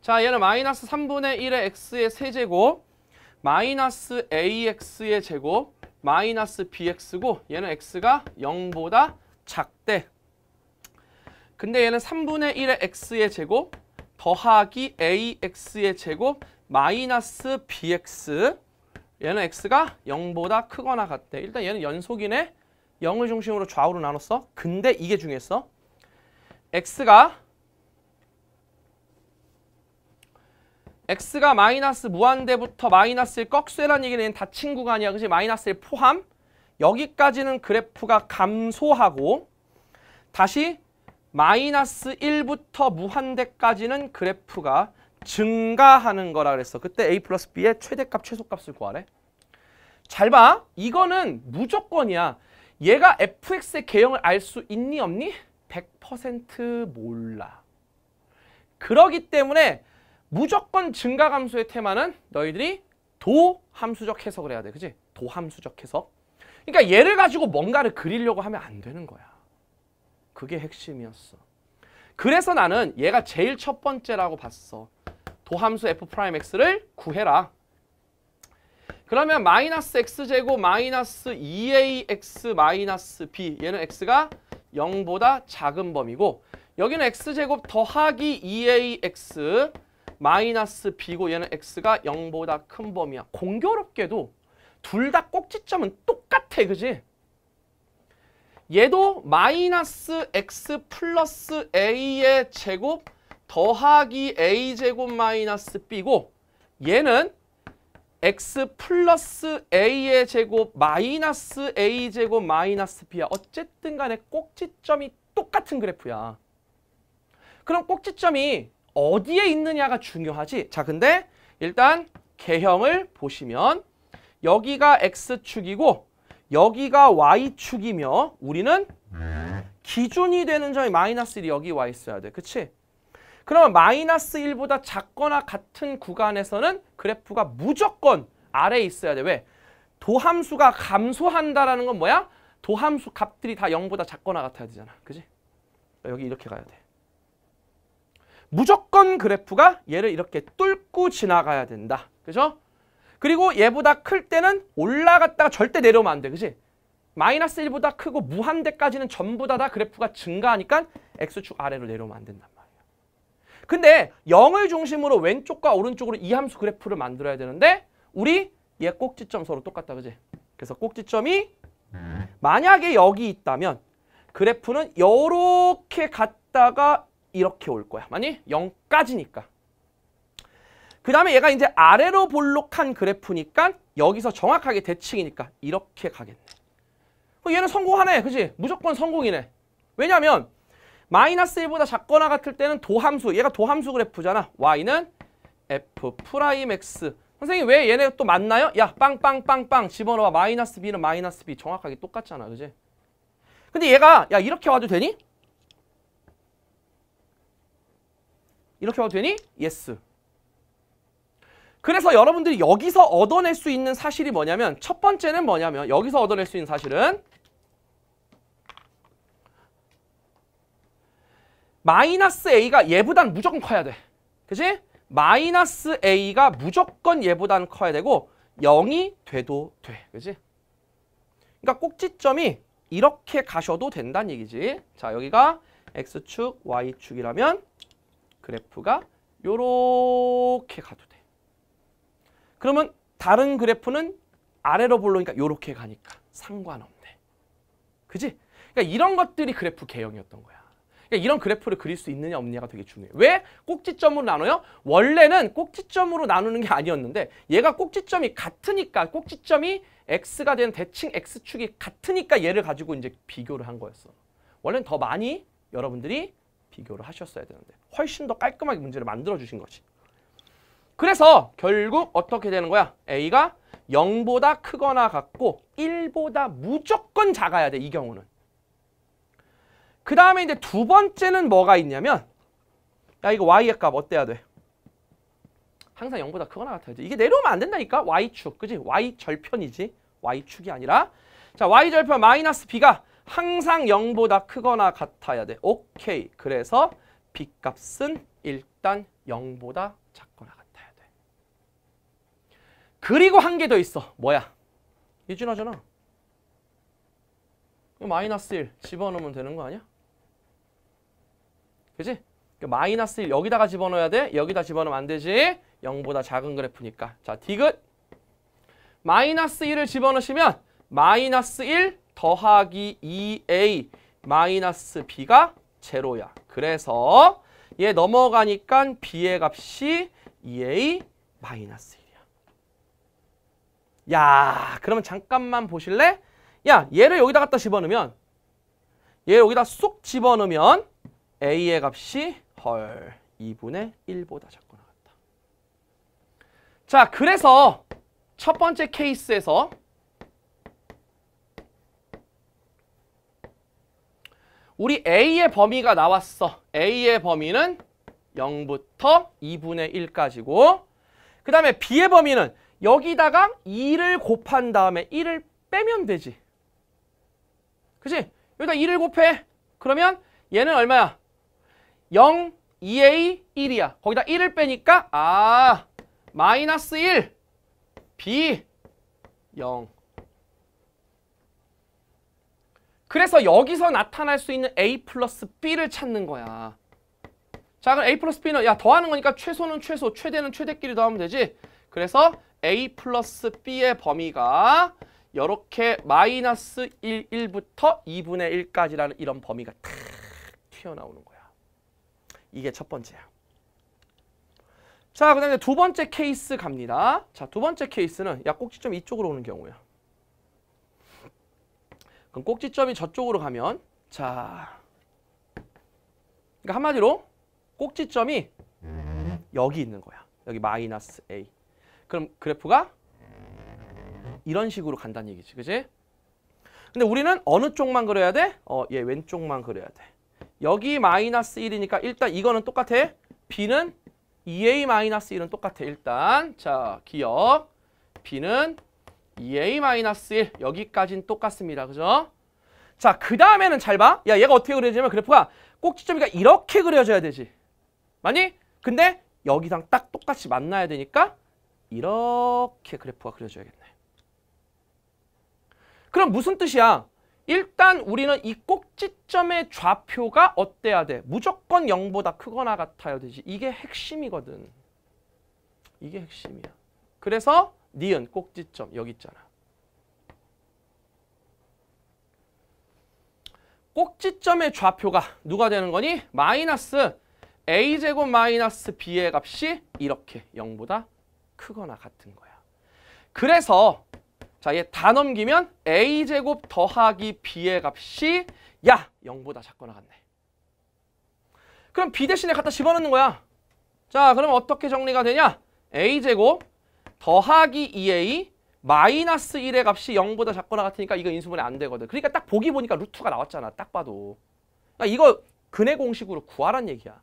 자, 얘는 마이너스 3분의 1의 x의 세제곱, 마이너스 ax의 제곱, 마이너스 bx고 얘는 x가 0보다 작대. 근데 얘는 3분의 1의 x의 제곱, 더하기 ax의 제곱 마이너스 bx 얘는 x가 0보다 크거나 같대. 일단 얘는 연속이네. 0을 중심으로 좌우로 나눴어. 근데 이게 중요했어. x가 x가 마이너스 무한대부터 마이너스의 꺽쇠란 얘기는 다 친구가 아니야. 그지 마이너스를 포함. 여기까지는 그래프가 감소하고 다시 마이너스 1부터 무한대까지는 그래프가 증가하는 거라 그랬어. 그때 a 플러스 b의 최대값, 최소값을 구하래. 잘 봐. 이거는 무조건이야. 얘가 fx의 개형을 알 수 있니 없니? 100% 몰라. 그러기 때문에 무조건 증가 감수의 테마는 너희들이 도함수적 해석을 해야 돼. 그지? 도함수적 해석. 그러니까 얘를 가지고 뭔가를 그리려고 하면 안 되는 거야. 그게 핵심이었어. 그래서 나는 얘가 제일 첫 번째라고 봤어. 도함수 f x를 구해라. 그러면 마이너스 x제곱 마이너스 2ax 마이너스 b 얘는 x가 0보다 작은 범위고 여기는 x제곱 더하기 2ax 마이너스 b고 얘는 x가 0보다 큰 범위야. 공교롭게도 둘 다 꼭지점은 똑같아, 그지? 얘도 마이너스 x 플러스 a의 제곱 더하기 a제곱 마이너스 b고 얘는 x 플러스 a의 제곱 마이너스 a제곱 마이너스 b야. 어쨌든 간에 꼭지점이 똑같은 그래프야. 그럼 꼭지점이 어디에 있느냐가 중요하지. 자, 근데 일단 개형을 보시면 여기가 x축이고 여기가 y축이며 우리는 기준이 되는 점이 마이너스 1이 여기 와 있어야 돼. 그치? 그러면 마이너스 1보다 작거나 같은 구간에서는 그래프가 무조건 아래에 있어야 돼. 왜? 도함수가 감소한다라는 건 뭐야? 도함수 값들이 다 0보다 작거나 같아야 되잖아. 그지? 여기 이렇게 가야 돼. 무조건 그래프가 얘를 이렇게 뚫고 지나가야 된다. 그죠? 그리고 얘보다 클 때는 올라갔다가 절대 내려오면 안 돼. 그치 마이너스 1보다 크고 무한대까지는 전부 다, 다 그래프가 증가하니까 x축 아래로 내려오면 안 된단 말이에요 근데 0을 중심으로 왼쪽과 오른쪽으로 이 함수 그래프를 만들어야 되는데 우리 얘 꼭지점 서로 똑같다. 그지 그래서 꼭지점이 만약에 여기 있다면 그래프는 이렇게 갔다가 이렇게 올 거야. 만약 0까지니까. 그 다음에 얘가 이제 아래로 볼록한 그래프니까 여기서 정확하게 대칭이니까 이렇게 가겠네. 얘는 성공하네. 그지 무조건 성공이네. 왜냐하면 마이너스 1보다 작거나 같을 때는 도함수. 얘가 도함수 그래프잖아. y는 f 프라임 x. 선생님 왜 얘네 가또 맞나요? 야 빵빵빵빵 집어넣어 마이너스 b는 마이너스 b 정확하게 똑같잖아. 그지 근데 얘가 야 이렇게 와도 되니? 이렇게 와도 되니? 예스. 그래서 여러분들이 여기서 얻어낼 수 있는 사실이 뭐냐면 첫 번째는 뭐냐면 여기서 얻어낼 수 있는 사실은 마이너스 A가 얘보단 무조건 커야 돼. 그치 마이너스 A가 무조건 얘보단 커야 되고 0이 돼도 돼. 그치 그러니까 꼭지점이 이렇게 가셔도 된다는 얘기지. 자, 여기가 X축, Y축이라면 그래프가 요렇게 가도 돼. 그러면 다른 그래프는 아래로 볼러니까 이렇게 가니까 상관없네. 그지? 그러니까 이런 것들이 그래프 개형이었던 거야. 그러니까 이런 그래프를 그릴 수 있느냐 없느냐가 되게 중요해. 왜 꼭지점으로 나눠요? 원래는 꼭지점으로 나누는 게 아니었는데 얘가 꼭지점이 같으니까 꼭지점이 x가 되는 대칭 x축이 같으니까 얘를 가지고 이제 비교를 한 거였어. 원래는 더 많이 여러분들이 비교를 하셨어야 되는데 훨씬 더 깔끔하게 문제를 만들어 주신 거지. 그래서 결국 어떻게 되는 거야? A가 0보다 크거나 같고 1보다 무조건 작아야 돼, 이 경우는. 그 다음에 이제 두 번째는 뭐가 있냐면 야, 이거 y의 값 어때야 돼? 항상 0보다 크거나 같아야 돼. 이게 내려오면 안 된다니까? y축, 그지? y절편이지. y축이 아니라 자 y절편 마이너스 b가 항상 0보다 크거나 같아야 돼. 오케이. 그래서 b값은 일단 0보다 작거나 그리고 한 개 더 있어. 뭐야? 유진하잖아. 마이너스 1 집어넣으면 되는 거 아니야? 그지? 그러니까 마이너스 1 여기다가 집어넣어야 돼. 여기다 집어넣으면 안 되지. 0보다 작은 그래프니까. 자, 디귿. 마이너스 1을 집어넣으시면 마이너스 1 더하기 2a 마이너스 b가 제로야. 그래서 얘 넘어가니까 b의 값이 2a 마이너스 1. 야 그러면 잠깐만 보실래? 야 얘를 여기다 갖다 집어넣으면 얘를 여기다 쏙 집어넣으면 A의 값이 헐 2분의 1보다 작고나 같다. 자 그래서 첫 번째 케이스에서 우리 A의 범위가 나왔어. A의 범위는 0부터 2분의 1까지고 그 다음에 B의 범위는 여기다가 2를 곱한 다음에 1을 빼면 되지. 그치? 여기다 2를 곱해. 그러면 얘는 얼마야? 0, 2a, 1이야. 거기다 1을 빼니까 아, 마이너스 1, b, 0. 그래서 여기서 나타날 수 있는 a 플러스 b를 찾는 거야. 자, 그럼 a 플러스 b는 야 더하는 거니까 최소는 최소, 최대는 최대끼리 더하면 되지. 그래서 a 플러스 b의 범위가 이렇게 마이너스 1, 1부터 2분의 1까지라는 이런 범위가 탁 튀어나오는 거야. 이게 첫 번째야. 자, 그 다음에 두 번째 케이스 갑니다. 자, 두 번째 케이스는 야 꼭지점 이쪽으로 오는 경우야. 그럼 꼭지점이 저쪽으로 가면 자, 그러니까 한마디로 꼭지점이 여기 있는 거야. 여기 마이너스 A. 그럼 그래프가 이런 식으로 간다는 얘기지. 그치 근데 우리는 어느 쪽만 그려야 돼? 어, 얘 왼쪽만 그려야 돼. 여기 마이너스 1이니까 일단 이거는 똑같아. B는 2A 마이너스 1은 똑같아. 일단 자 기억. B는 2A 마이너스 1 여기까지는 똑같습니다. 그죠? 자, 그 다음에는 잘 봐. 야, 얘가 어떻게 그려지냐면 그래프가 꼭지점이가 이렇게 그려져야 되지. 맞니? 근데 여기랑 딱 똑같이 만나야 되니까 이렇게 그래프가 그려져야겠네. 그럼 무슨 뜻이야? 일단 우리는 이 꼭지점의 좌표가 어때야 돼? 무조건 0보다 크거나 같아야 되지. 이게 핵심이거든. 이게 핵심이야. 그래서 니은 꼭지점 여기 있잖아. 꼭지점의 좌표가 누가 되는 거니? 마이너스 A제곱 마이너스 B의 값이 이렇게 0보다 크거나 같은 거야. 그래서 자, 얘 다 넘기면 a제곱 더하기 b의 값이 야! 0보다 작거나 같네. 그럼 b 대신에 갖다 집어넣는 거야. 자, 그럼 어떻게 정리가 되냐? a제곱 더하기 2a e 마이너스 1의 값이 0보다 작거나 같으니까 이거 인수분해 안 되거든. 그러니까 딱 보기 보니까 루트가 나왔잖아. 딱 봐도. 그러니까 이거 근해 공식으로 구하란 얘기야.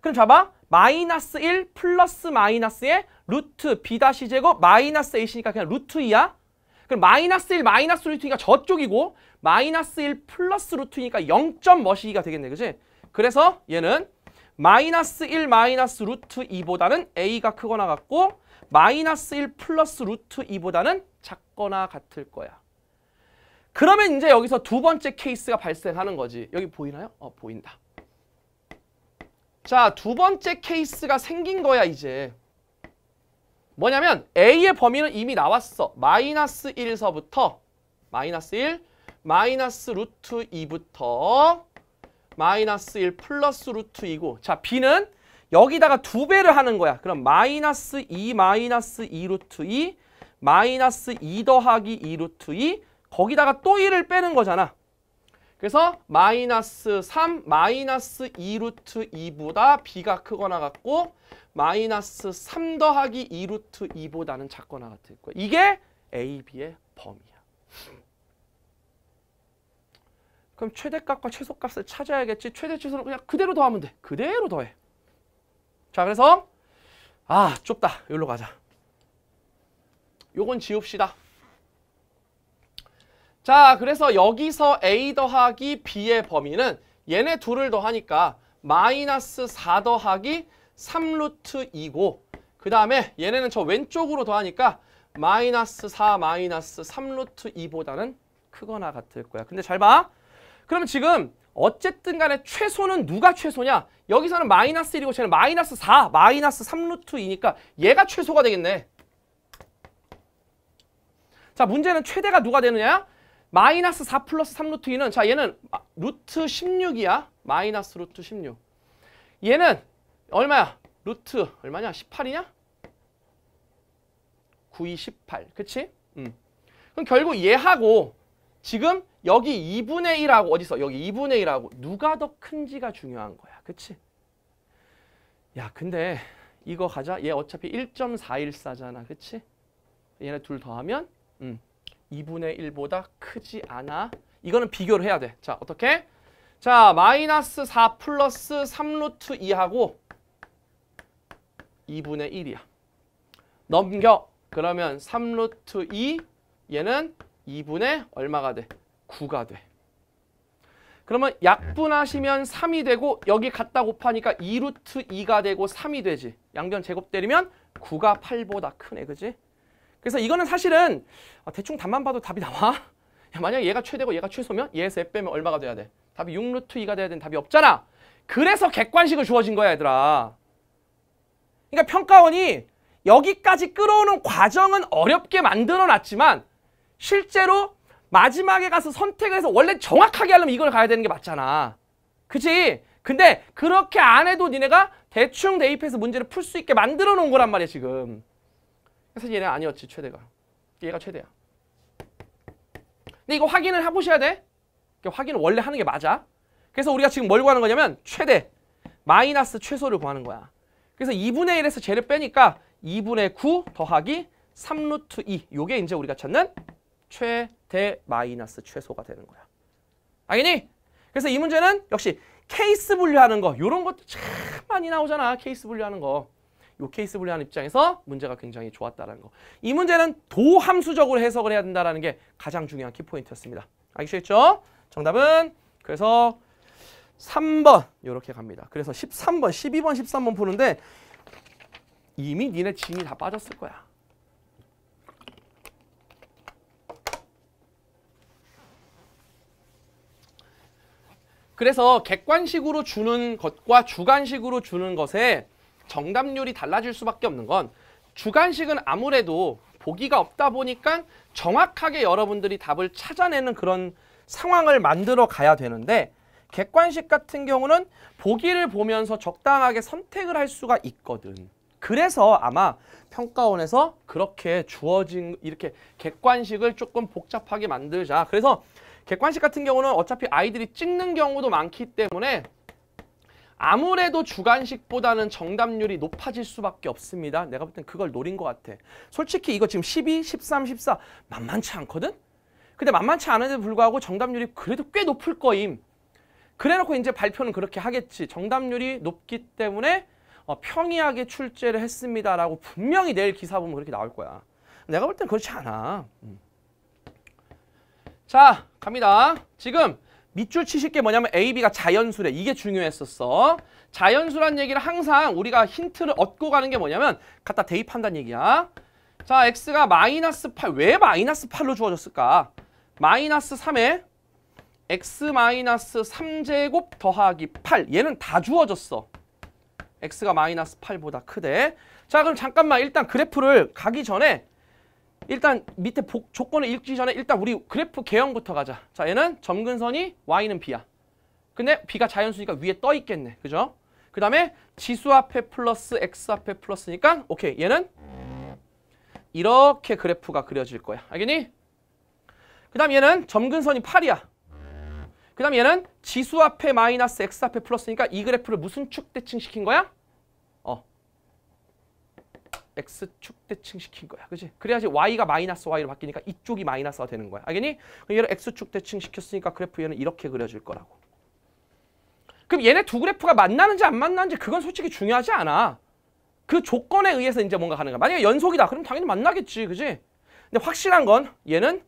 그럼 잡아 마이너스 1 플러스 마이너스의 루트 b 다시 제곱 마이너스 a 시니까 그냥 루트 2야. 그럼 마이너스 1 마이너스 루트 2가 저쪽이고 마이너스 1 플러스 루트 2니까 0. 머시기가 되겠네. 그지? 그래서 얘는 마이너스 1 마이너스 루트 2보다는 a가 크거나 같고 마이너스 1 플러스 루트 2보다는 작거나 같을 거야. 그러면 이제 여기서 두 번째 케이스가 발생하는 거지. 여기 보이나요? 어, 보인다. 자, 두 번째 케이스가 생긴 거야, 이제. 뭐냐면 A의 범위는 이미 나왔어. 마이너스 1서부터 에 마이너스 1, 마이너스 루트 2부터 마이너스 1 플러스 루트 2고 자, B는 여기다가 두 배를 하는 거야. 그럼 마이너스 2 마이너스 2 루트 2 마이너스 2 더하기 2 루트 2 거기다가 또 1을 빼는 거잖아. 그래서 마이너스 3, 마이너스 2루트 2보다 b가 크거나 같고 마이너스 3 더하기 2루트 2보다는 작거나 같을 거예요. 이게 a, b의 범위야. 그럼 최대값과 최소값을 찾아야겠지. 최대 최소는 그냥 그대로 더하면 돼. 그대로 더해. 자, 그래서 아, 좁다. 여기로 가자. 요건 지웁시다. 자, 그래서 여기서 A 더하기 B의 범위는 얘네 둘을 더하니까 마이너스 4 더하기 3루트 2고 그 다음에 얘네는 저 왼쪽으로 더하니까 마이너스 4 마이너스 3루트 2보다는 크거나 같을 거야. 근데 잘 봐. 그럼 지금 어쨌든 간에 최소는 누가 최소냐? 여기서는 마이너스 1이고 쟤는 마이너스 4, 마이너스 3루트 2니까 얘가 최소가 되겠네. 자, 문제는 최대가 누가 되느냐? 마이너스 4 플러스 3 루트 2는 자 얘는 루트 16이야. 마이너스 루트 16. 얘는 얼마야? 루트 얼마냐? 18이냐? 9, 2, 18. 그치? 음. 그럼 결국 얘하고 지금 여기 2분의 1하고 어디 서 여기 2분의 1하고 누가 더 큰지가 중요한 거야. 그치? 야 근데 이거 가자. 얘 어차피 1.414잖아. 그치? 얘네 둘 더하면 음. 2분의 1보다 크지 않아. 이거는 비교를 해야 돼. 자, 어떻게? 자, 마이너스 4 플러스 3루트 2하고 2분의 1이야. 넘겨. 그러면 3루트 2 얘는 2분의 얼마가 돼? 9가 돼. 그러면 약분하시면 3이 되고 여기 갖다 곱하니까 2루트 2가 되고 3이 되지. 양변 제곱 때리면 9가 8보다 크네. 그지? 그래서 이거는 사실은 어, 대충 답만 봐도 답이 나와. (laughs) 만약에 얘가 최대고 얘가 최소면 얘에서 얘 빼면 얼마가 돼야 돼? 답이 6루트 2가 돼야 되는 답이 없잖아. 그래서 객관식을 주어진 거야 얘들아. 그러니까 평가원이 여기까지 끌어오는 과정은 어렵게 만들어놨지만 실제로 마지막에 가서 선택을 해서 원래 정확하게 하려면 이걸 가야 되는 게 맞잖아. 그치 근데 그렇게 안 해도 니네가 대충 대입해서 문제를 풀 수 있게 만들어 놓은 거란 말이야 지금. 그래서 얘는 아니었지 최대가. 얘가 최대야. 근데 이거 확인을 해보셔야 돼. 확인을 원래 하는 게 맞아. 그래서 우리가 지금 뭘 구하는 거냐면 최대 마이너스 최소를 구하는 거야. 그래서 2분의 1에서 제를 빼니까 2분의 9 더하기 3루트 2. 요게 이제 우리가 찾는 최대 마이너스 최소가 되는 거야. 알겠니? 그래서 이 문제는 역시 케이스 분류하는 거 요런 것도 참 많이 나오잖아. 케이스 분류하는 거. 이 케이스 분리하는 입장에서 문제가 굉장히 좋았다는 거. 이 문제는 도함수적으로 해석을 해야 된다는 게 가장 중요한 키포인트였습니다. 아시겠죠? 정답은 그래서 3번 이렇게 갑니다. 그래서 13번, 12번, 13번 푸는데 이미 니네 진이 다 빠졌을 거야. 그래서 객관식으로 주는 것과 주관식으로 주는 것에 정답률이 달라질 수밖에 없는 건 주관식은 아무래도 보기가 없다 보니까 정확하게 여러분들이 답을 찾아내는 그런 상황을 만들어 가야 되는데 객관식 같은 경우는 보기를 보면서 적당하게 선택을 할 수가 있거든. 그래서 아마 평가원에서 그렇게 주어진 이렇게 객관식을 조금 복잡하게 만들자. 그래서 객관식 같은 경우는 어차피 아이들이 찍는 경우도 많기 때문에 아무래도 주간식보다는 정답률이 높아질 수밖에 없습니다. 내가 볼 땐 그걸 노린 것 같아. 솔직히 이거 지금 12, 13, 14 만만치 않거든? 근데 만만치 않은데도 불구하고 정답률이 그래도 꽤 높을 거임. 그래놓고 이제 발표는 그렇게 하겠지. 정답률이 높기 때문에 어, 평이하게 출제를 했습니다라고 분명히 내일 기사 보면 그렇게 나올 거야. 내가 볼 땐 그렇지 않아. 음. 자, 갑니다. 지금 밑줄 치실 게 뭐냐면 A, B가 자연수래. 이게 중요했었어. 자연수란 얘기를 항상 우리가 힌트를 얻고 가는 게 뭐냐면 갖다 대입한다는 얘기야. 자, X가 마이너스 8. 왜 마이너스 8로 주어졌을까? 마이너스 3에 X 마이너스 3제곱 더하기 8. 얘는 다 주어졌어. X가 마이너스 8보다 크대. 자, 그럼 잠깐만 일단 그래프를 가기 전에 일단 밑에 복, 조건을 읽기 전에 일단 우리 그래프 개형부터 가자. 자, 얘는 점근선이 y는 b야. 근데 b가 자연수니까 위에 떠 있겠네. 그죠? 그 다음에 지수 앞에 플러스 x 앞에 플러스니까 오케이 얘는 이렇게 그래프가 그려질 거야. 알겠니? 그 다음 얘는 점근선이 8이야. 그 다음 얘는 지수 앞에 마이너스 x 앞에 플러스니까 이 그래프를 무슨 축 대칭시킨 거야? x축 대칭시킨 거야. 그지 그래야지 y가 마이너스 y로 바뀌니까 이쪽이 마이너스가 되는 거야. 알겠니? 얘를 x축 대칭시켰으니까 그래프 얘는 이렇게 그려질 거라고. 그럼 얘네 두 그래프가 만나는지 안 만나는지 그건 솔직히 중요하지 않아. 그 조건에 의해서 이제 뭔가 가는 거야. 만약에 연속이다. 그럼 당연히 만나겠지. 그지 근데 확실한 건 얘는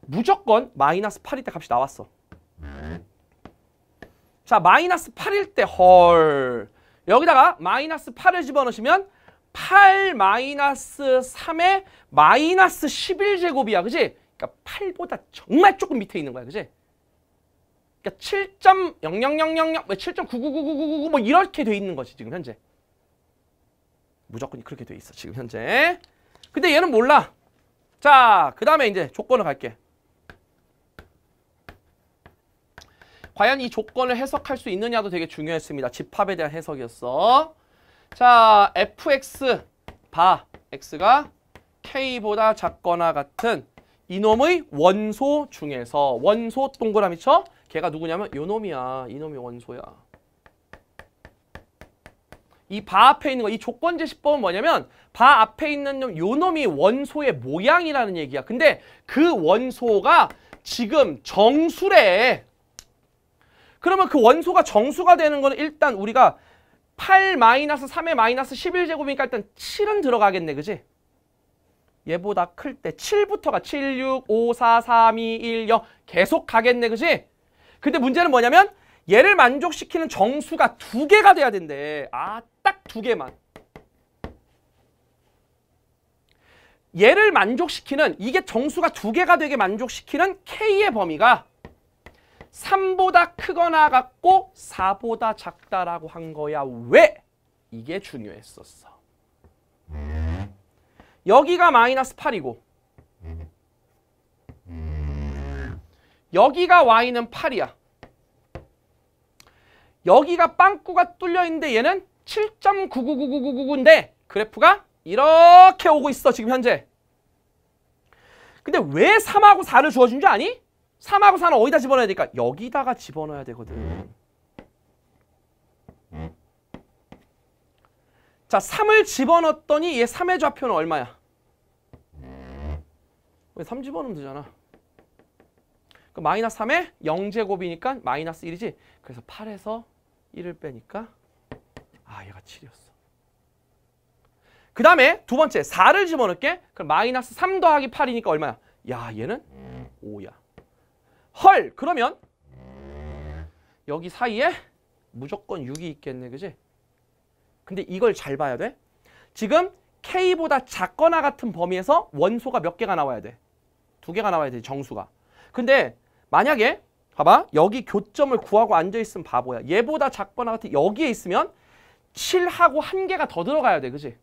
무조건 마이너스 8일 때 값이 나왔어. 자, 마이너스 8일 때 헐. 여기다가 마이너스 8을 집어넣으시면 8 3의 마이너스 11제곱이야. 그지? 그러니까 8보다 정말 조금 밑에 있는 거야. 그지? 그러니까 7.00000, 7.9999999 뭐 이렇게 돼 있는 거지, 지금 현재. 무조건 그렇게 돼 있어, 지금 현재. 근데 얘는 몰라. 자, 그 다음에 이제 조건을 갈게. 과연 이 조건을 해석할 수 있느냐도 되게 중요했습니다. 집합에 대한 해석이었어. 자, fx 바 x가 k보다 작거나 같은 이놈의 원소 중에서 원소 동그라미 쳐? 걔가 누구냐면 요놈이야. 이놈이 원소야. 이 바 앞에 있는 거, 이 조건 제시법은 뭐냐면 바 앞에 있는 놈, 요놈이 원소의 모양이라는 얘기야. 근데 그 원소가 지금 정수래. 그러면 그 원소가 정수가 되는 거는 일단 우리가 8 마이너스 3의 마이너스 11제곱이니까 일단 7은 들어가겠네. 그지? 얘보다 클 때 7부터가 7, 6, 5, 4, 3, 2, 1, 0 계속 가겠네. 그지? 근데 문제는 뭐냐면 얘를 만족시키는 정수가 두 개가 돼야 된대. 아, 딱 두 개만. 얘를 만족시키는 이게 정수가 두 개가 되게 만족시키는 K의 범위가 3보다 크거나 같고 4보다 작다라고 한 거야. 왜? 이게 중요했었어. 여기가 마이너스 8이고 여기가 y는 8이야. 여기가 빵꾸가 뚫려 있는데 얘는 7.999999인데 그래프가 이렇게 오고 있어 지금 현재. 근데 왜 3하고 4를 주어준 줄 아니? 3하고 4는 어디다 집어넣어야 되니까 여기다가 집어넣어야 되거든. 자, 3을 집어넣었더니 얘 3의 좌표는 얼마야? 3 집어넣으면 되잖아. 그 마이너스 3의 0제곱이니까 마이너스 1이지. 그래서 8에서 1을 빼니까 아, 얘가 7이었어. 그 다음에 두 번째 4를 집어넣을게. 그럼 마이너스 3 더하기 8이니까 얼마야? 야, 얘는 5야. 헐! 그러면 여기 사이에 무조건 6이 있겠네. 그지? 근데 이걸 잘 봐야 돼. 지금 K보다 작거나 같은 범위에서 원소가 몇 개가 나와야 돼? 두 개가 나와야 돼, 정수가. 근데 만약에 봐봐. 여기 교점을 구하고 앉아있으면 바보야. 얘보다 작거나 같은 여기에 있으면 7하고 한개가더 들어가야 돼. 그지?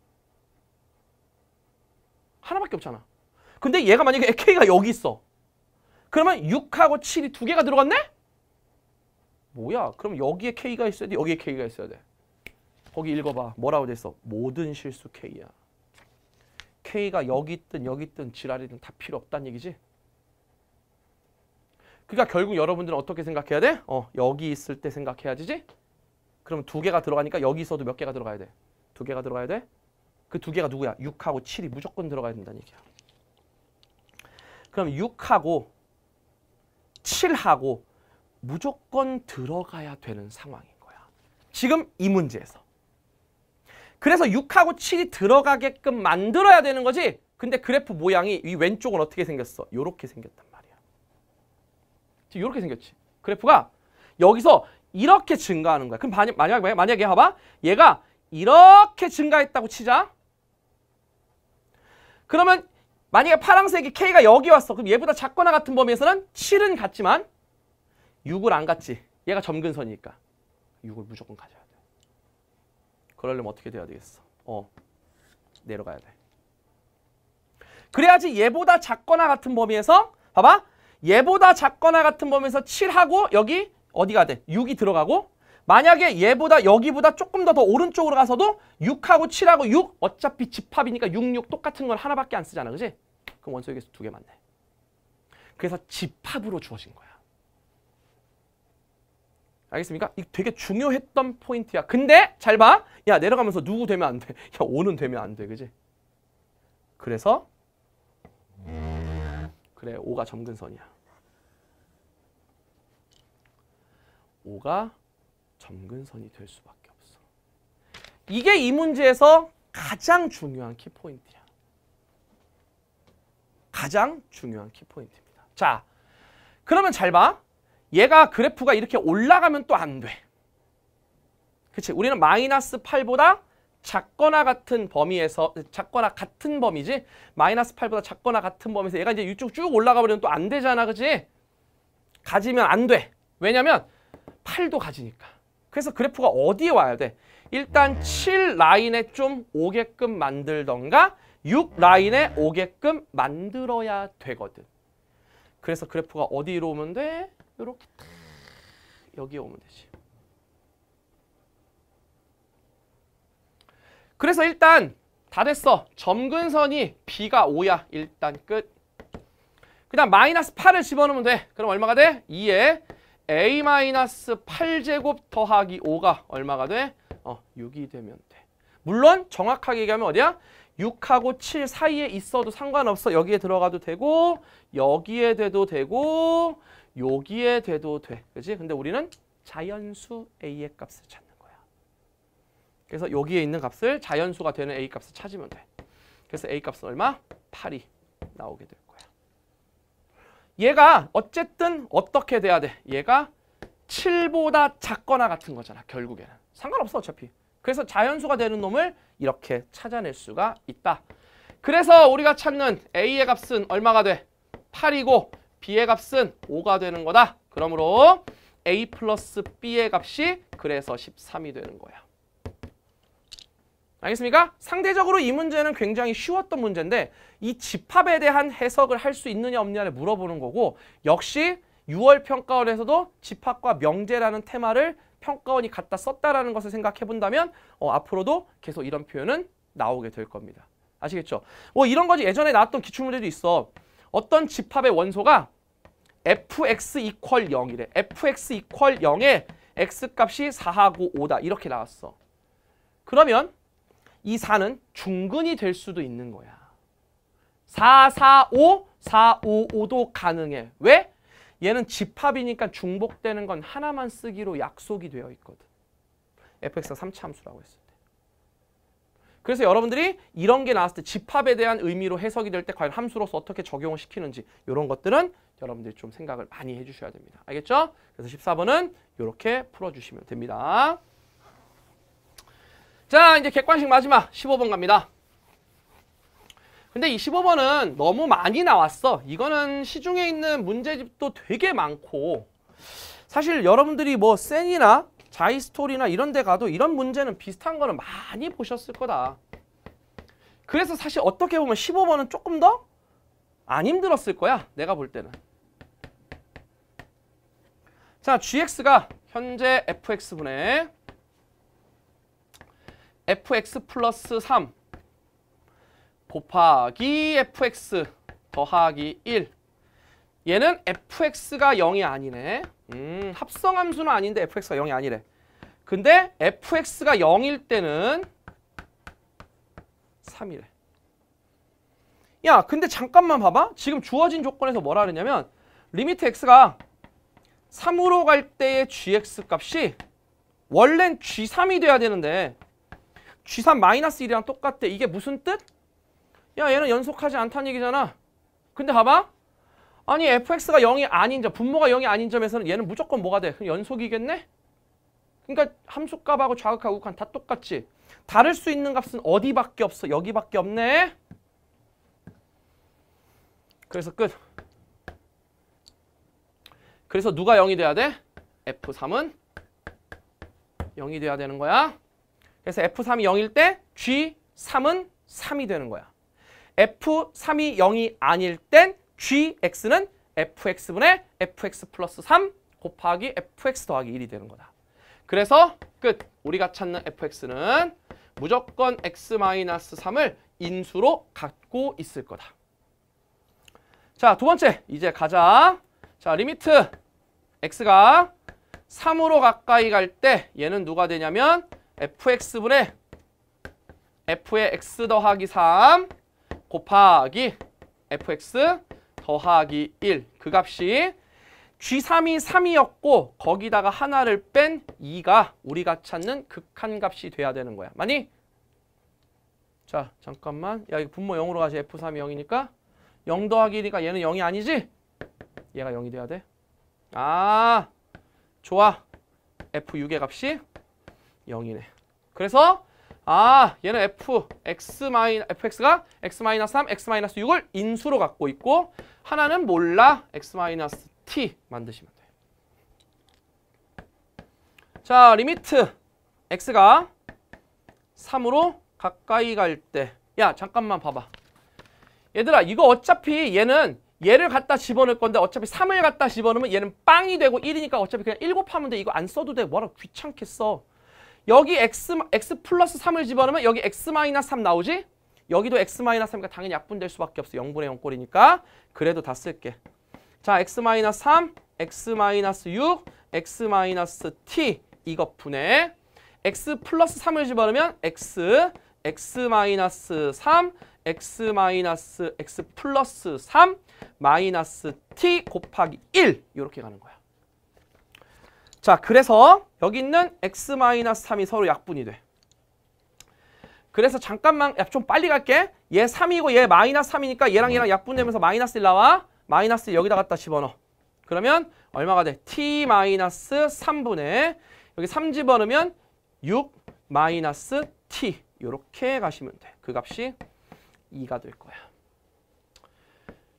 하나밖에 없잖아. 근데 얘가 만약에 K가 여기 있어. 그러면 6하고 7이 두 개가 들어갔네? 뭐야? 그럼 여기에 K가 있어야 돼? 여기에 K가 있어야 돼? 거기 읽어봐. 뭐라고 돼 있어? 모든 실수 K야. K가 여기 있든 여기 있든 지랄이든 다 필요 없다는 얘기지? 그러니까 결국 여러분들은 어떻게 생각해야 돼? 어, 여기 있을 때 생각해야지? 그럼 두 개가 들어가니까 여기서도 몇 개가 들어가야 돼? 두 개가 들어가야 돼? 그 두 개가 누구야? 6하고 7이 무조건 들어가야 된다는 얘기야. 그럼 6하고 칠하고 무조건 들어가야 되는 상황인 거야. 지금 이 문제에서. 그래서 6하고 7이 들어가게끔 만들어야 되는 거지. 근데 그래프 모양이 이 왼쪽은 어떻게 생겼어? 이렇게 생겼단 말이야. 지금 이렇게 생겼지. 그래프가 여기서 이렇게 증가하는 거야. 그럼 만약, 에 만약에 봐봐. 얘가 이렇게 증가했다고 치자. 그러면 만약에 파란색이 K가 여기 왔어. 그럼 얘보다 작거나 같은 범위에서는 7은 같지만 6을 안갔지 얘가 점근선이니까 6을 무조건 가져야 돼. 그러려면 어떻게 돼야 되겠어? 어, 내려가야 돼. 그래야지 얘보다 작거나 같은 범위에서 봐봐. 얘보다 작거나 같은 범위에서 7하고 여기 어디가 돼? 6이 들어가고 만약에 얘보다 여기보다 조금 더 더 오른쪽으로 가서도 6하고 7하고 6 어차피 집합이니까 6, 6 똑같은 걸 하나밖에 안 쓰잖아. 그지 그럼 원소에게서 두개 맞네. 그래서 집합으로 주어진 거야. 알겠습니까? 이 되게 중요했던 포인트야. 근데 잘 봐. 야 내려가면서 누구 되면 안 돼. (laughs) 야오는 되면 안 돼. 그지 그래서 그래 5가 점근선이야. 5가 점근선이 될 수밖에 없어. 이게 이 문제에서 가장 중요한 키포인트야. 가장 중요한 키포인트입니다. 자, 그러면 잘 봐. 얘가 그래프가 이렇게 올라가면 또 안 돼. 그치? 우리는 마이너스 8보다 작거나 같은 범위에서 작거나 같은 범위지 마이너스 8보다 작거나 같은 범위에서 얘가 이제 이쪽 쭉 올라가 버리면 또 안 되잖아 그치? 가지면 안돼 왜냐면 8도 가지니까 그래서 그래프가 어디에 와야 돼? 일단 7 라인에 좀 오게끔 만들던가 6 라인에 오게끔 만들어야 되거든. 그래서 그래프가 어디로 오면 돼? 이렇게 여기에 오면 되지. 그래서 일단 다 됐어. 점근선이 B가 5야. 일단 끝. 그 다음 마이너스 8을 집어넣으면 돼. 그럼 얼마가 돼? 2에 a-8제곱 더하기 5가 얼마가 돼? 어, 6이 되면 돼. 물론 정확하게 얘기하면 어디야? 6하고 7 사이에 있어도 상관없어. 여기에 들어가도 되고 여기에 돼도 되고 여기에 돼도 돼. 그지 근데 우리는 자연수 a의 값을 찾는 거야. 그래서 여기에 있는 값을 자연수가 되는 a 값을 찾으면 돼. 그래서 a 값은 얼마? 8이 나오게 돼. 얘가 어쨌든 어떻게 돼야 돼? 얘가 7보다 작거나 같은 거잖아, 결국에는. 상관없어, 어차피. 그래서 자연수가 되는 놈을 이렇게 찾아낼 수가 있다. 그래서 우리가 찾는 A의 값은 얼마가 돼? 8이고 B의 값은 5가 되는 거다. 그러므로 A 플러스 B의 값이 그래서 13이 되는 거야. 알겠습니까? 상대적으로 이 문제는 굉장히 쉬웠던 문제인데 이 집합에 대한 해석을 할 수 있느냐 없느냐를 물어보는 거고 역시 6월 평가원에서도 집합과 명제라는 테마를 평가원이 갖다 썼다라는 것을 생각해 본다면 어, 앞으로도 계속 이런 표현은 나오게 될 겁니다. 아시겠죠? 뭐 이런 거지 예전에 나왔던 기출문제도 있어. 어떤 집합의 원소가 fx 이퀄 0이래. fx 이퀄 0에 x값이 4하고 5다. 이렇게 나왔어. 그러면 이 4는 중근이 될 수도 있는 거야. 4, 4, 5, 4, 5, 5도 가능해. 왜? 얘는 집합이니까 중복되는 건 하나만 쓰기로 약속이 되어 있거든. fx가 3차 함수라고 했을 때. 그래서 여러분들이 이런 게 나왔을 때 집합에 대한 의미로 해석이 될 때 과연 함수로서 어떻게 적용을 시키는지 이런 것들은 여러분들이 좀 생각을 많이 해주셔야 됩니다. 알겠죠? 그래서 14번은 이렇게 풀어주시면 됩니다. 자 이제 객관식 마지막 15번 갑니다. 근데 이 15번은 너무 많이 나왔어. 이거는 시중에 있는 문제집도 되게 많고 사실 여러분들이 뭐 센이나 자이스토리나 이런 데 가도 이런 문제는 비슷한 거는 많이 보셨을 거다. 그래서 사실 어떻게 보면 15번은 조금 더 안 힘들었을 거야. 내가 볼 때는. 자, gx가 현재 fx분의 fx 플러스 3 곱하기 fx 더하기 1 얘는 fx가 0이 아니네 음, 합성함수는 아닌데 fx가 0이 아니래 근데 fx가 0일 때는 3이래 야 근데 잠깐만 봐봐 지금 주어진 조건에서 뭐라 그랬냐면 리미트 x가 3으로 갈 때의 gx 값이 원래는 g3이 돼야 되는데 G3 마이너스 1이랑 똑같대. 이게 무슨 뜻? 야 얘는 연속하지 않다는 얘기잖아. 근데 봐봐. 아니 fx가 0이 아닌 점, 분모가 0이 아닌 점에서는 얘는 무조건 뭐가 돼? 연속이겠네? 그러니까 함수값하고 좌극하고 우극한 다 똑같지. 다를 수 있는 값은 어디밖에 없어? 여기밖에 없네. 그래서 끝. 그래서 누가 0이 돼야 돼? F3은 0이 돼야 되는 거야. 그래서 F3이 0일 때 G3은 3이 되는 거야. F3이 0이 아닐 땐 GX는 FX분의 FX 플러스 3 곱하기 FX 더하기 1이 되는 거다. 그래서 끝. 우리가 찾는 FX는 무조건 X-3을 인수로 갖고 있을 거다. 자, 두 번째. 이제 가자. 자, 리미트 X가 3으로 가까이 갈 때 얘는 누가 되냐면 fx분의 f의 x 더하기 3 곱하기 fx 더하기 1 그 값이 G3이 3이었고 거기다가 하나를 뺀 2가 우리가 찾는 극한값이 돼야 되는 거야. 많이? 자 잠깐만 야 이거 분모 0으로 가지 F3이 0이니까 0 더하기 1이니까 얘는 0이 아니지? 얘가 0이 돼야 돼. 아 좋아. F6의 값이 0이네. 그래서 아 얘는 f x 마이 fx가 x 마이너스 3, x 마이너스 6을 인수로 갖고 있고 하나는 몰라 x 마이너스 t 만드시면 돼요. 자 리미트 x가 3으로 가까이 갈 때 야 잠깐만 봐봐. 얘들아 이거 어차피 얘는 얘를 갖다 집어넣을 건데 어차피 3을 갖다 집어넣으면 얘는 빵이 되고 1이니까 어차피 그냥 1 곱하면 돼. 이거 안 써도 돼. 뭐라 귀찮겠어. 여기 x, x 플러스 3을 집어넣으면 여기 x 마이너스 3 나오지? 여기도 x 마이너스 3이니까 당연히 약분될 수밖에 없어. 0분의 0 꼴이니까. 그래도 다 쓸게. 자, x 마이너스 3, x 마이너스 6, x 마이너스 t 이거 분해. x 플러스 3을 집어넣으면 x, x 마이너스 3, x 마이너스 x 플러스 3 마이너스 t 곱하기 1 이렇게 가는 거야. 자, 그래서 여기 있는 x-3이 서로 약분이 돼. 그래서 잠깐만 야, 좀 빨리 갈게. 얘 3이고 얘 마이너스 3이니까 얘랑 얘랑 약분되면서 마이너스 1 나와. 마이너스 1 여기다 갖다 집어넣어. 그러면 얼마가 돼? t 마이너스 3분의 여기 3 집어넣으면 6 마이너스 t 이렇게 가시면 돼. 그 값이 2가 될 거야.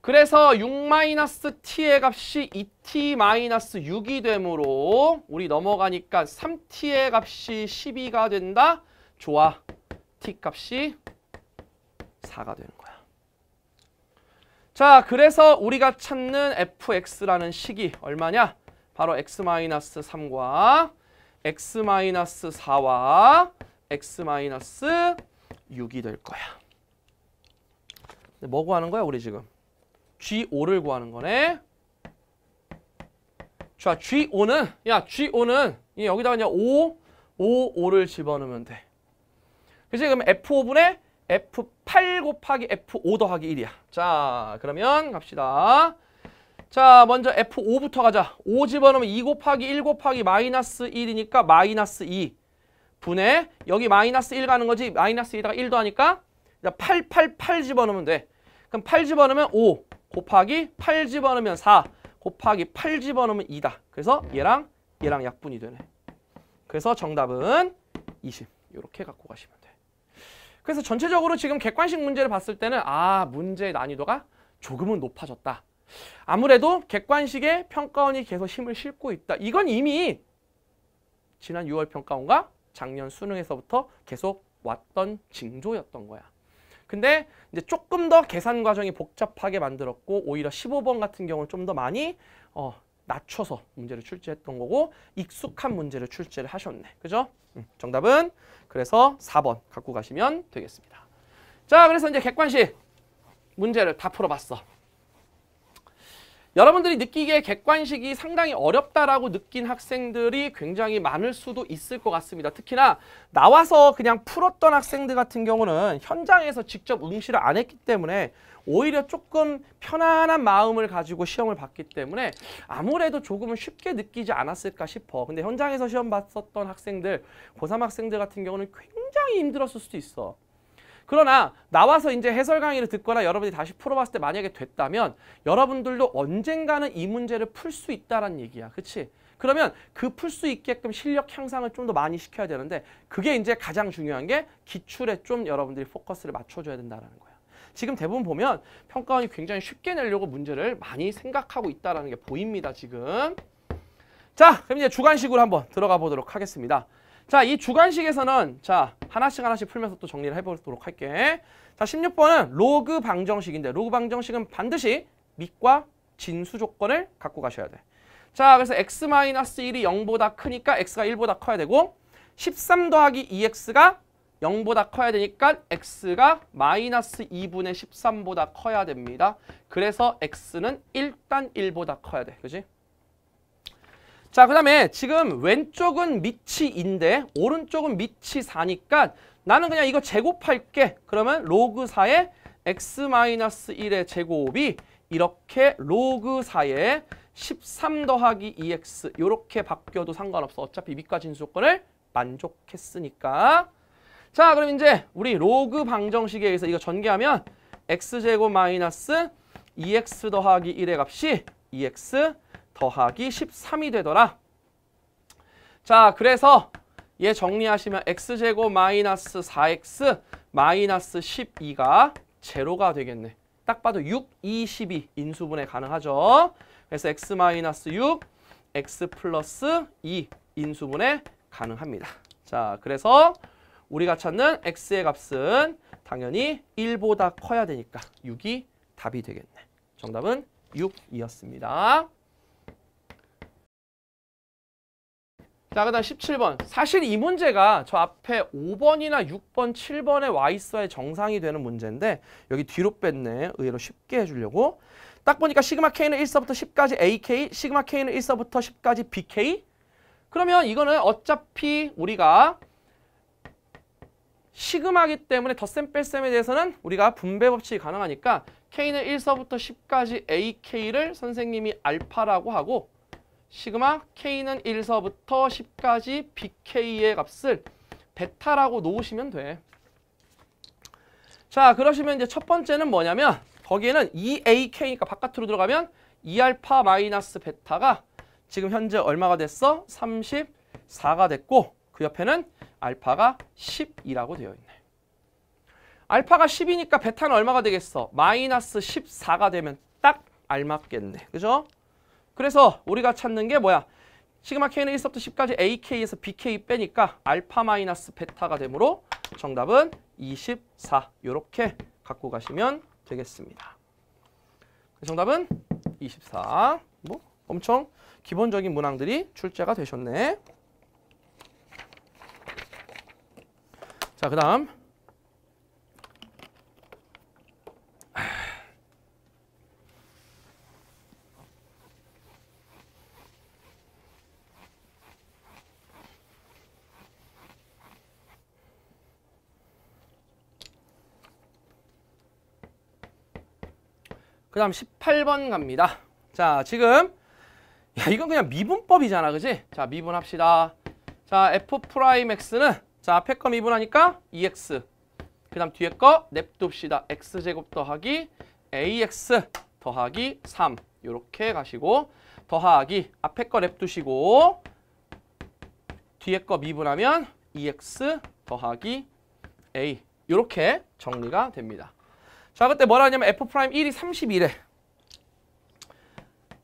그래서 6-t의 값이 2t-6이 되므로 우리 넘어가니까 3t의 값이 12가 된다. 좋아. t값이 4가 되는 거야. 자, 그래서 우리가 찾는 fx라는 식이 얼마냐? 바로 x-3과 x-4와 x-6이 될 거야. 뭐 구하는 거야, 우리 지금? G5를 구하는 거네. 자, G5는 야, G5는 여기다가 그냥 5, 5, 5를 집어넣으면 돼. 그치? 그럼 F5분의 F8 곱하기 F5 더하기 1이야. 자, 그러면 갑시다. 자, 먼저 F5부터 가자. 5 집어넣으면 2 곱하기 1 곱하기 마이너스 1이니까 마이너스 2 분의 여기 마이너스 1 가는 거지 마이너스 2다가 1 더하니까 8, 8, 8 집어넣으면 돼. 그럼 8 집어넣으면 5 곱하기 8 집어넣으면 4 곱하기 8 집어넣으면 2다. 그래서 얘랑 얘랑 약분이 되네. 그래서 정답은 20. 이렇게 갖고 가시면 돼. 그래서 전체적으로 지금 객관식 문제를 봤을 때는 아 문제의 난이도가 조금은 높아졌다. 아무래도 객관식의 평가원이 계속 힘을 싣고 있다. 이건 이미 지난 6월 평가원과 작년 수능에서부터 계속 왔던 징조였던 거야. 근데 이제 조금 더 계산 과정이 복잡하게 만들었고 오히려 15번 같은 경우는 좀 더 많이 어, 낮춰서 문제를 출제했던 거고 익숙한 문제를 출제를 하셨네. 그죠? 음, 정답은 그래서 4번 갖고 가시면 되겠습니다. 자, 그래서 이제 객관식 문제를 다 풀어봤어. 여러분들이 느끼기에 객관식이 상당히 어렵다라고 느낀 학생들이 굉장히 많을 수도 있을 것 같습니다. 특히나 나와서 그냥 풀었던 학생들 같은 경우는 현장에서 직접 응시를 안 했기 때문에 오히려 조금 편안한 마음을 가지고 시험을 봤기 때문에 아무래도 조금은 쉽게 느끼지 않았을까 싶어. 근데 현장에서 시험 봤었던 학생들, 고3 학생들 같은 경우는 굉장히 힘들었을 수도 있어. 그러나 나와서 이제 해설 강의를 듣거나 여러분이 다시 풀어봤을 때 만약에 됐다면 여러분들도 언젠가는 이 문제를 풀 수 있다라는 얘기야. 그치? 그러면 그 풀 수 있게끔 실력 향상을 좀 더 많이 시켜야 되는데 그게 이제 가장 중요한 게 기출에 좀 여러분들이 포커스를 맞춰줘야 된다는 거야. 지금 대부분 보면 평가원이 굉장히 쉽게 내려고 문제를 많이 생각하고 있다는 게 보입니다. 지금. 자, 그럼 이제 주관식으로 한번 들어가 보도록 하겠습니다. 자, 이 주관식에서는 자, 하나씩 하나씩 풀면서 또 정리를 해보도록 할게. 자, 16번은 로그 방정식인데 로그 방정식은 반드시 밑과 진수 조건을 갖고 가셔야 돼. 자, 그래서 x-1이 0보다 크니까 x가 1보다 커야 되고 13 더하기 2x가 0보다 커야 되니까 x가 마이너스 2분의 13보다 커야 됩니다. 그래서 x는 일단 1보다 커야 돼. 그지? 자, 그 다음에 지금 왼쪽은 밑치인데 오른쪽은 밑이 4니까 나는 그냥 이거 제곱할게. 그러면 로그 4에 x-1의 제곱이 이렇게 로그 4에13 더하기 2x 이렇게 바뀌어도 상관없어. 어차피 밑과 진수조건을 만족했으니까. 자, 그럼 이제 우리 로그 방정식에 의해서 이거 전개하면 x제곱 마이너스 2x 더하기 1의 값이 2x 더하기 13이 되더라. 자, 그래서 얘 정리하시면 x제곱 마이너스 4x 마이너스 12가 제로가 되겠네. 딱 봐도 6, 2, 12 인수분해 가능하죠. 그래서 x 마이너스 6, x 플러스 2 인수분해 가능합니다. 자, 그래서 우리가 찾는 x의 값은 당연히 1보다 커야 되니까 6이 답이 되겠네. 정답은 6이었습니다. 자, 그 다음 17번. 사실 이 문제가 저 앞에 5번이나 6번, 7번에 와 있어야 정상이 되는 문제인데 여기 뒤로 뺐네. 의외로 쉽게 해주려고. 딱 보니까 시그마 K는 1서부터 10까지 AK, 시그마 K는 1서부터 10까지 BK. 그러면 이거는 어차피 우리가 시그마기 때문에 덧셈 뺄셈에 대해서는 우리가 분배 법칙이 가능하니까 K는 1서부터 10까지 AK를 선생님이 알파라고 하고 시그마 K는 1서부터 10까지 BK의 값을 베타라고 놓으시면 돼. 자, 그러시면 이제 첫 번째는 뭐냐면 거기에는 EAK니까 그러니까 바깥으로 들어가면 2알파 마이너스 베타가 지금 현재 얼마가 됐어? 34가 됐고 그 옆에는 알파가 10이라고 되어 있네. 알파가 10이니까 베타는 얼마가 되겠어? 마이너스 14가 되면 딱 알맞겠네. 그죠? 그래서 우리가 찾는 게 뭐야? 시그마 k는 1서부터 10까지 ak에서 bk 빼니까 알파 마이너스 베타가 되므로 정답은 24 이렇게 갖고 가시면 되겠습니다. 그 정답은 24. 뭐 엄청 기본적인 문항들이 출제가 되셨네. 자, 그 다음 그 다음 18번 갑니다. 자, 지금 야, 이건 그냥 미분법이잖아, 그지? 자, 미분합시다. 자, f 프라임 x는 자, 앞에 거 미분하니까 2x. E 그 다음 뒤에 거 냅둡시다. x제곱 더하기 ax 더하기 3. 이렇게 가시고 더하기 앞에 거 냅두시고 뒤에 거 미분하면 2x e 더하기 a. 이렇게 정리가 됩니다. 자, 그때 뭐라 하냐면 f 프라임 1이 3 2래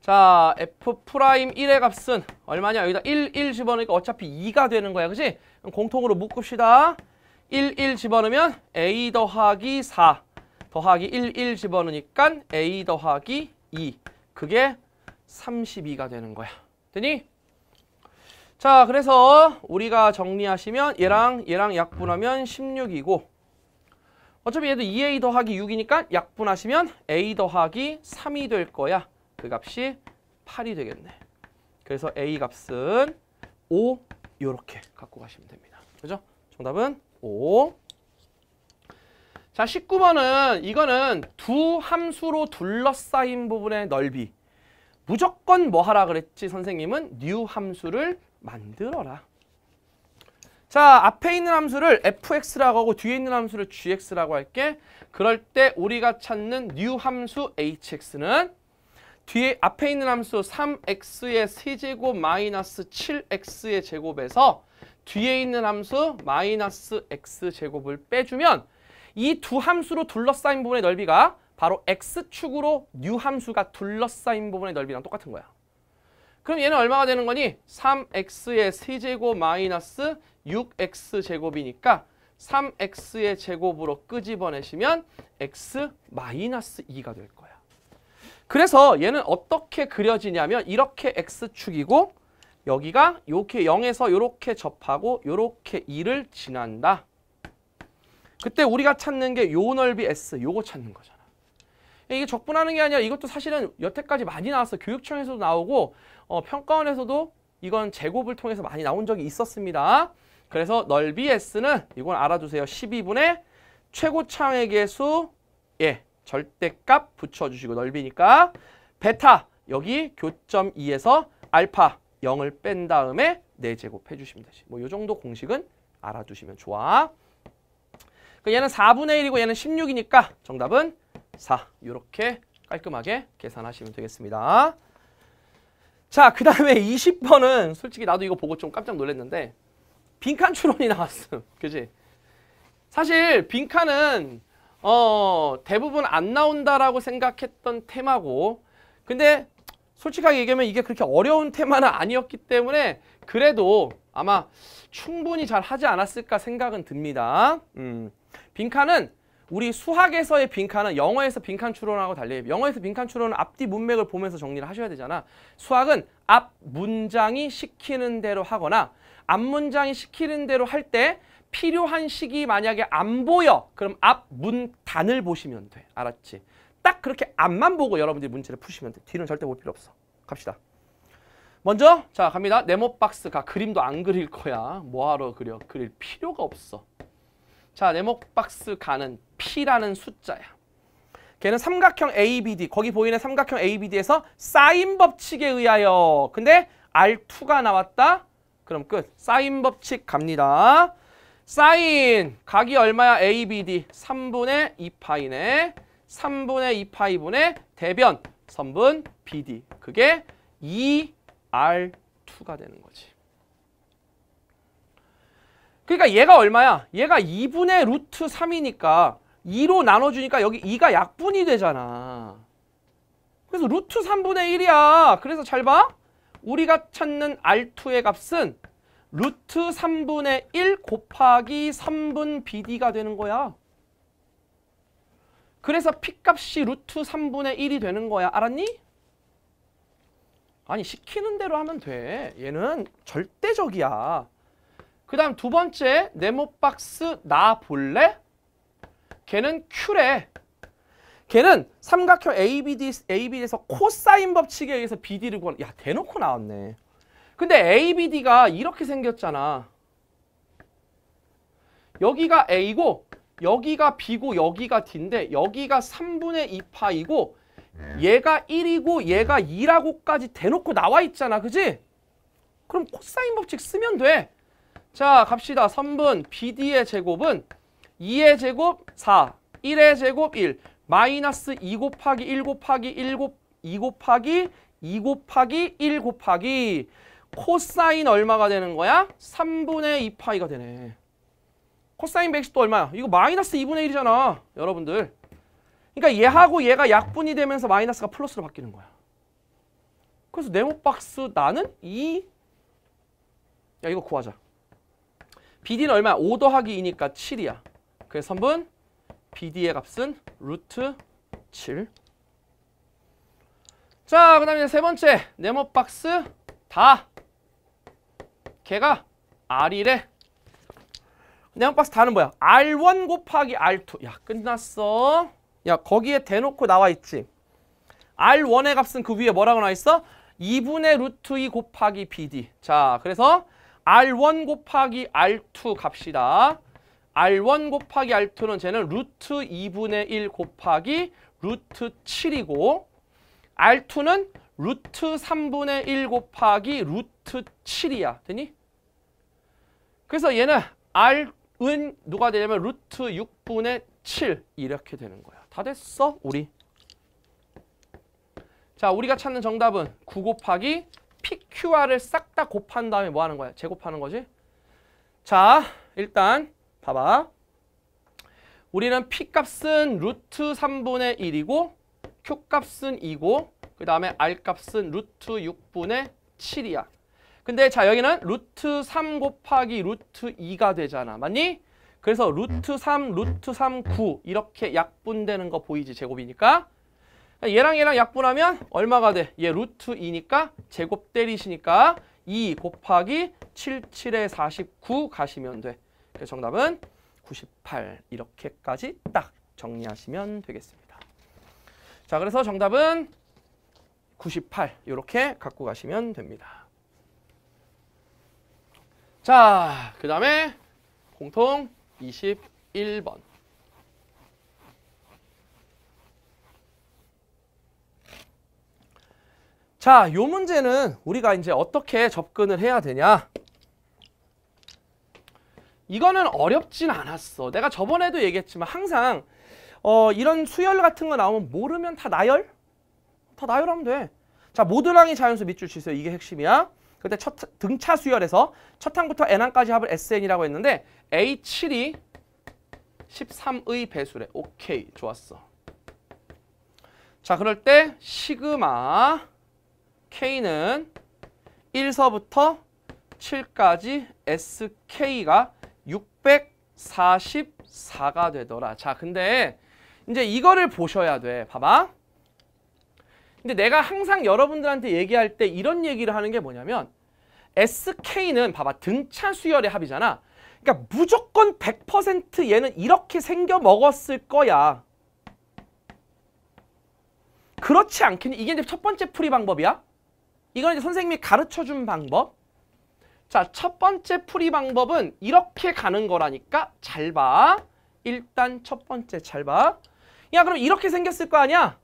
자, f 프라임 1의 값은 얼마냐? 여기다 1, 1 집어넣으니까 어차피 2가 되는 거야. 그치 그럼 공통으로 묶읍시다. 1, 1 집어넣으면 a 더하기 4 더하기 1, 1 집어넣으니까 a 더하기 2 그게 32가 되는 거야. 되니? 자, 그래서 우리가 정리하시면 얘랑 얘랑 약분하면 16이고 어차피 얘도 2a 더하기 6이니까 약분하시면 a 더하기 3이 될 거야. 그 값이 8이 되겠네. 그래서 a 값은 5 이렇게 갖고 가시면 됩니다. 그죠? 정답은 5. 자, 19번은 이거는 두 함수로 둘러싸인 부분의 넓이. 무조건 뭐 하라 그랬지 선생님은 뉴 함수를 만들어라. 자, 앞에 있는 함수를 fx라고 하고 뒤에 있는 함수를 gx라고 할게. 그럴 때 우리가 찾는 new 함수 hx는 뒤에 앞에 있는 함수 3x의 세제곱 마이너스 7x의 제곱에서 뒤에 있는 함수 마이너스 x제곱을 빼주면 이 두 함수로 둘러싸인 부분의 넓이가 바로 x축으로 new 함수가 둘러싸인 부분의 넓이랑 똑같은 거야. 그럼 얘는 얼마가 되는 거니? 3x의 세제곱 마이너스 6x 제곱이니까 3x의 제곱으로 끄집어내시면 x 마이너스 2가 될 거야. 그래서 얘는 어떻게 그려지냐면 이렇게 x축이고 여기가 이렇게 0에서 이렇게 접하고 이렇게 2를 지난다. 그때 우리가 찾는 게 요 넓이 s, 요거 찾는 거죠. 이게 적분하는 게 아니라 이것도 사실은 여태까지 많이 나왔어. 교육청에서도 나오고 어, 평가원에서도 이건 제곱을 통해서 많이 나온 적이 있었습니다. 그래서 넓이 S는 이건 알아두세요. 12분의 최고창의 개수 예 절대값 붙여주시고 넓이니까 베타 여기 교점 2에서 알파 0을 뺀 다음에 4제곱 해주시면 되지. 뭐 이 정도 공식은 알아두시면 좋아. 그러니까 얘는 4분의 1이고 얘는 16이니까 정답은 4 이렇게 깔끔하게 계산하시면 되겠습니다. 자, 그 다음에 20번은 솔직히 나도 이거 보고 좀 깜짝 놀랐는데 빈칸 추론이 나왔음. (laughs) 그지? 사실 빈칸은 어, 대부분 안 나온다라고 생각했던 테마고 근데 솔직하게 얘기하면 이게 그렇게 어려운 테마는 아니었기 때문에 그래도 아마 충분히 잘 하지 않았을까 생각은 듭니다. 음, 빈칸은 우리 수학에서의 빈칸은 영어에서 빈칸 추론하고 달리 영어에서 빈칸 추론은 앞뒤 문맥을 보면서 정리를 하셔야 되잖아. 수학은 앞 문장이 시키는 대로 하거나 앞 문장이 시키는 대로 할 때 필요한 식이 만약에 안 보여. 그럼 앞 문단을 보시면 돼. 알았지? 딱 그렇게 앞만 보고 여러분들이 문제를 푸시면 돼. 뒤는 절대 볼 필요 없어. 갑시다. 먼저 자 갑니다. 네모 박스가 그림도 안 그릴 거야. 뭐하러 그려? 그릴 필요가 없어. 자 네모 박스 가는 P라는 숫자야. 걔는 삼각형 ABD, 거기 보이는 삼각형 ABD에서 사인 법칙에 의하여 근데 R2가 나왔다? 그럼 끝. 사인 법칙 갑니다. 사인 각이 얼마야? ABD 3분의 2파이네 3분의 2파이분의 대변 선분 BD 그게 2R2가 e 되는 거지 그러니까 얘가 얼마야? 얘가 2분의 루트 3이니까 2로 나눠주니까 여기 2가 약분이 되잖아. 그래서 루트 3분의 1이야. 그래서 잘 봐. 우리가 찾는 R2의 값은 루트 3분의 1 곱하기 3분 BD가 되는 거야. 그래서 P값이 루트 3분의 1이 되는 거야. 알았니? 아니 시키는 대로 하면 돼. 얘는 절대적이야. 그 다음 두 번째 네모박스 나 볼래? 걔는 Q래. 걔는 삼각형 ABD, ABD에서 코사인 법칙에 의해서 BD를 구한 하야 대놓고 나왔네. 근데 ABD가 이렇게 생겼잖아. 여기가 A고 여기가 B고 여기가 D인데 여기가 3분의 2파이고 예. 얘가 1이고 얘가 2라고까지 대놓고 나와 있잖아. 그지? 그럼 코사인 법칙 쓰면 돼. 자 갑시다. 3분 BD의 제곱은 2의 제곱 4, 1의 제곱 1, 마이너스 2 곱하기 1 곱하기 1 곱, 2 곱하기 2 곱하기 1 곱하기 코사인 얼마가 되는 거야? 3분의 2파이가 되네. 코사인 110도 얼마야? 이거 마이너스 2분의 1이잖아. 여러분들. 그러니까 얘하고 얘가 약분이 되면서 마이너스가 플러스로 바뀌는 거야. 그래서 네모박스 나는 2. 야 이거 구하자. BD는 얼마야? 5 더하기 2니까 7이야. 그래서 3분 BD의 값은 루트 7. 자, 그 다음에 세 번째 네모박스 다 걔가 R이래. 네모박스 다는 뭐야? R1 곱하기 R2. 야, 끝났어. 야, 거기에 대놓고 나와있지. R1의 값은 그 위에 뭐라고 나와있어? 2분의 루트 2 곱하기 BD. 자, 그래서 R1 곱하기 R2 값이다. R1 곱하기 R2는 쟤는 루트 2분의 1 곱하기 루트 7이고 R2는 루트 3분의 1 곱하기 루트 7이야. 되니? 그래서 얘는 R은 누가 되냐면 루트 6분의 7 이렇게 되는 거야. 다 됐어? 우리. 자, 우리가 찾는 정답은 9 곱하기 PQR을 싹 다 곱한 다음에 뭐 하는 거야? 제곱하는 거지? 자, 일단 봐봐. 우리는 P값은 루트 3분의 1이고 Q값은 2고 그 다음에 R값은 루트 6분의 7이야. 근데 자 여기는 루트 3 곱하기 루트 2가 되잖아. 맞니? 그래서 루트 3, 루트 3, 9 이렇게 약분되는 거 보이지? 제곱이니까. 얘랑 얘랑 약분하면 얼마가 돼? 얘 루트 2니까 제곱 때리시니까 2 곱하기 7, 7에 49 가시면 돼. 그래서 정답은 98 이렇게까지 딱 정리하시면 되겠습니다. 자, 그래서 정답은 98 이렇게 갖고 가시면 됩니다. 자, 그 다음에 공통 21번. 자, 요 문제는 우리가 이제 어떻게 접근을 해야 되냐 이거는 어렵진 않았어. 내가 저번에도 얘기했지만 항상 어, 이런 수열 같은 거 나오면 모르면 다 나열? 다 나열하면 돼. 자, 모두랑이 자연수 밑줄 치세요. 이게 핵심이야. 그때 첫, 등차 수열에서 첫 항부터 n항까지 합을 sn이라고 했는데 a7이 13의 배수래. 오케이, 좋았어. 자, 그럴 때 시그마 k는 1서부터 7까지 sk가 644가 되더라. 자, 근데 이제 이거를 보셔야 돼. 봐봐. 근데 내가 항상 여러분들한테 얘기할 때 이런 얘기를 하는 게 뭐냐면 SK는 봐봐 등차 수열의 합이잖아. 그러니까 무조건 100% 얘는 이렇게 생겨 먹었을 거야. 그렇지 않겠니? 이게 이제 첫 번째 풀이 방법이야. 이건 이제 선생님이 가르쳐 준 방법. 자, 첫 번째 풀이 방법은 이렇게 가는 거라니까 잘 봐. 일단 첫 번째 잘 봐. 야, 그럼 이렇게 생겼을 거 아니야?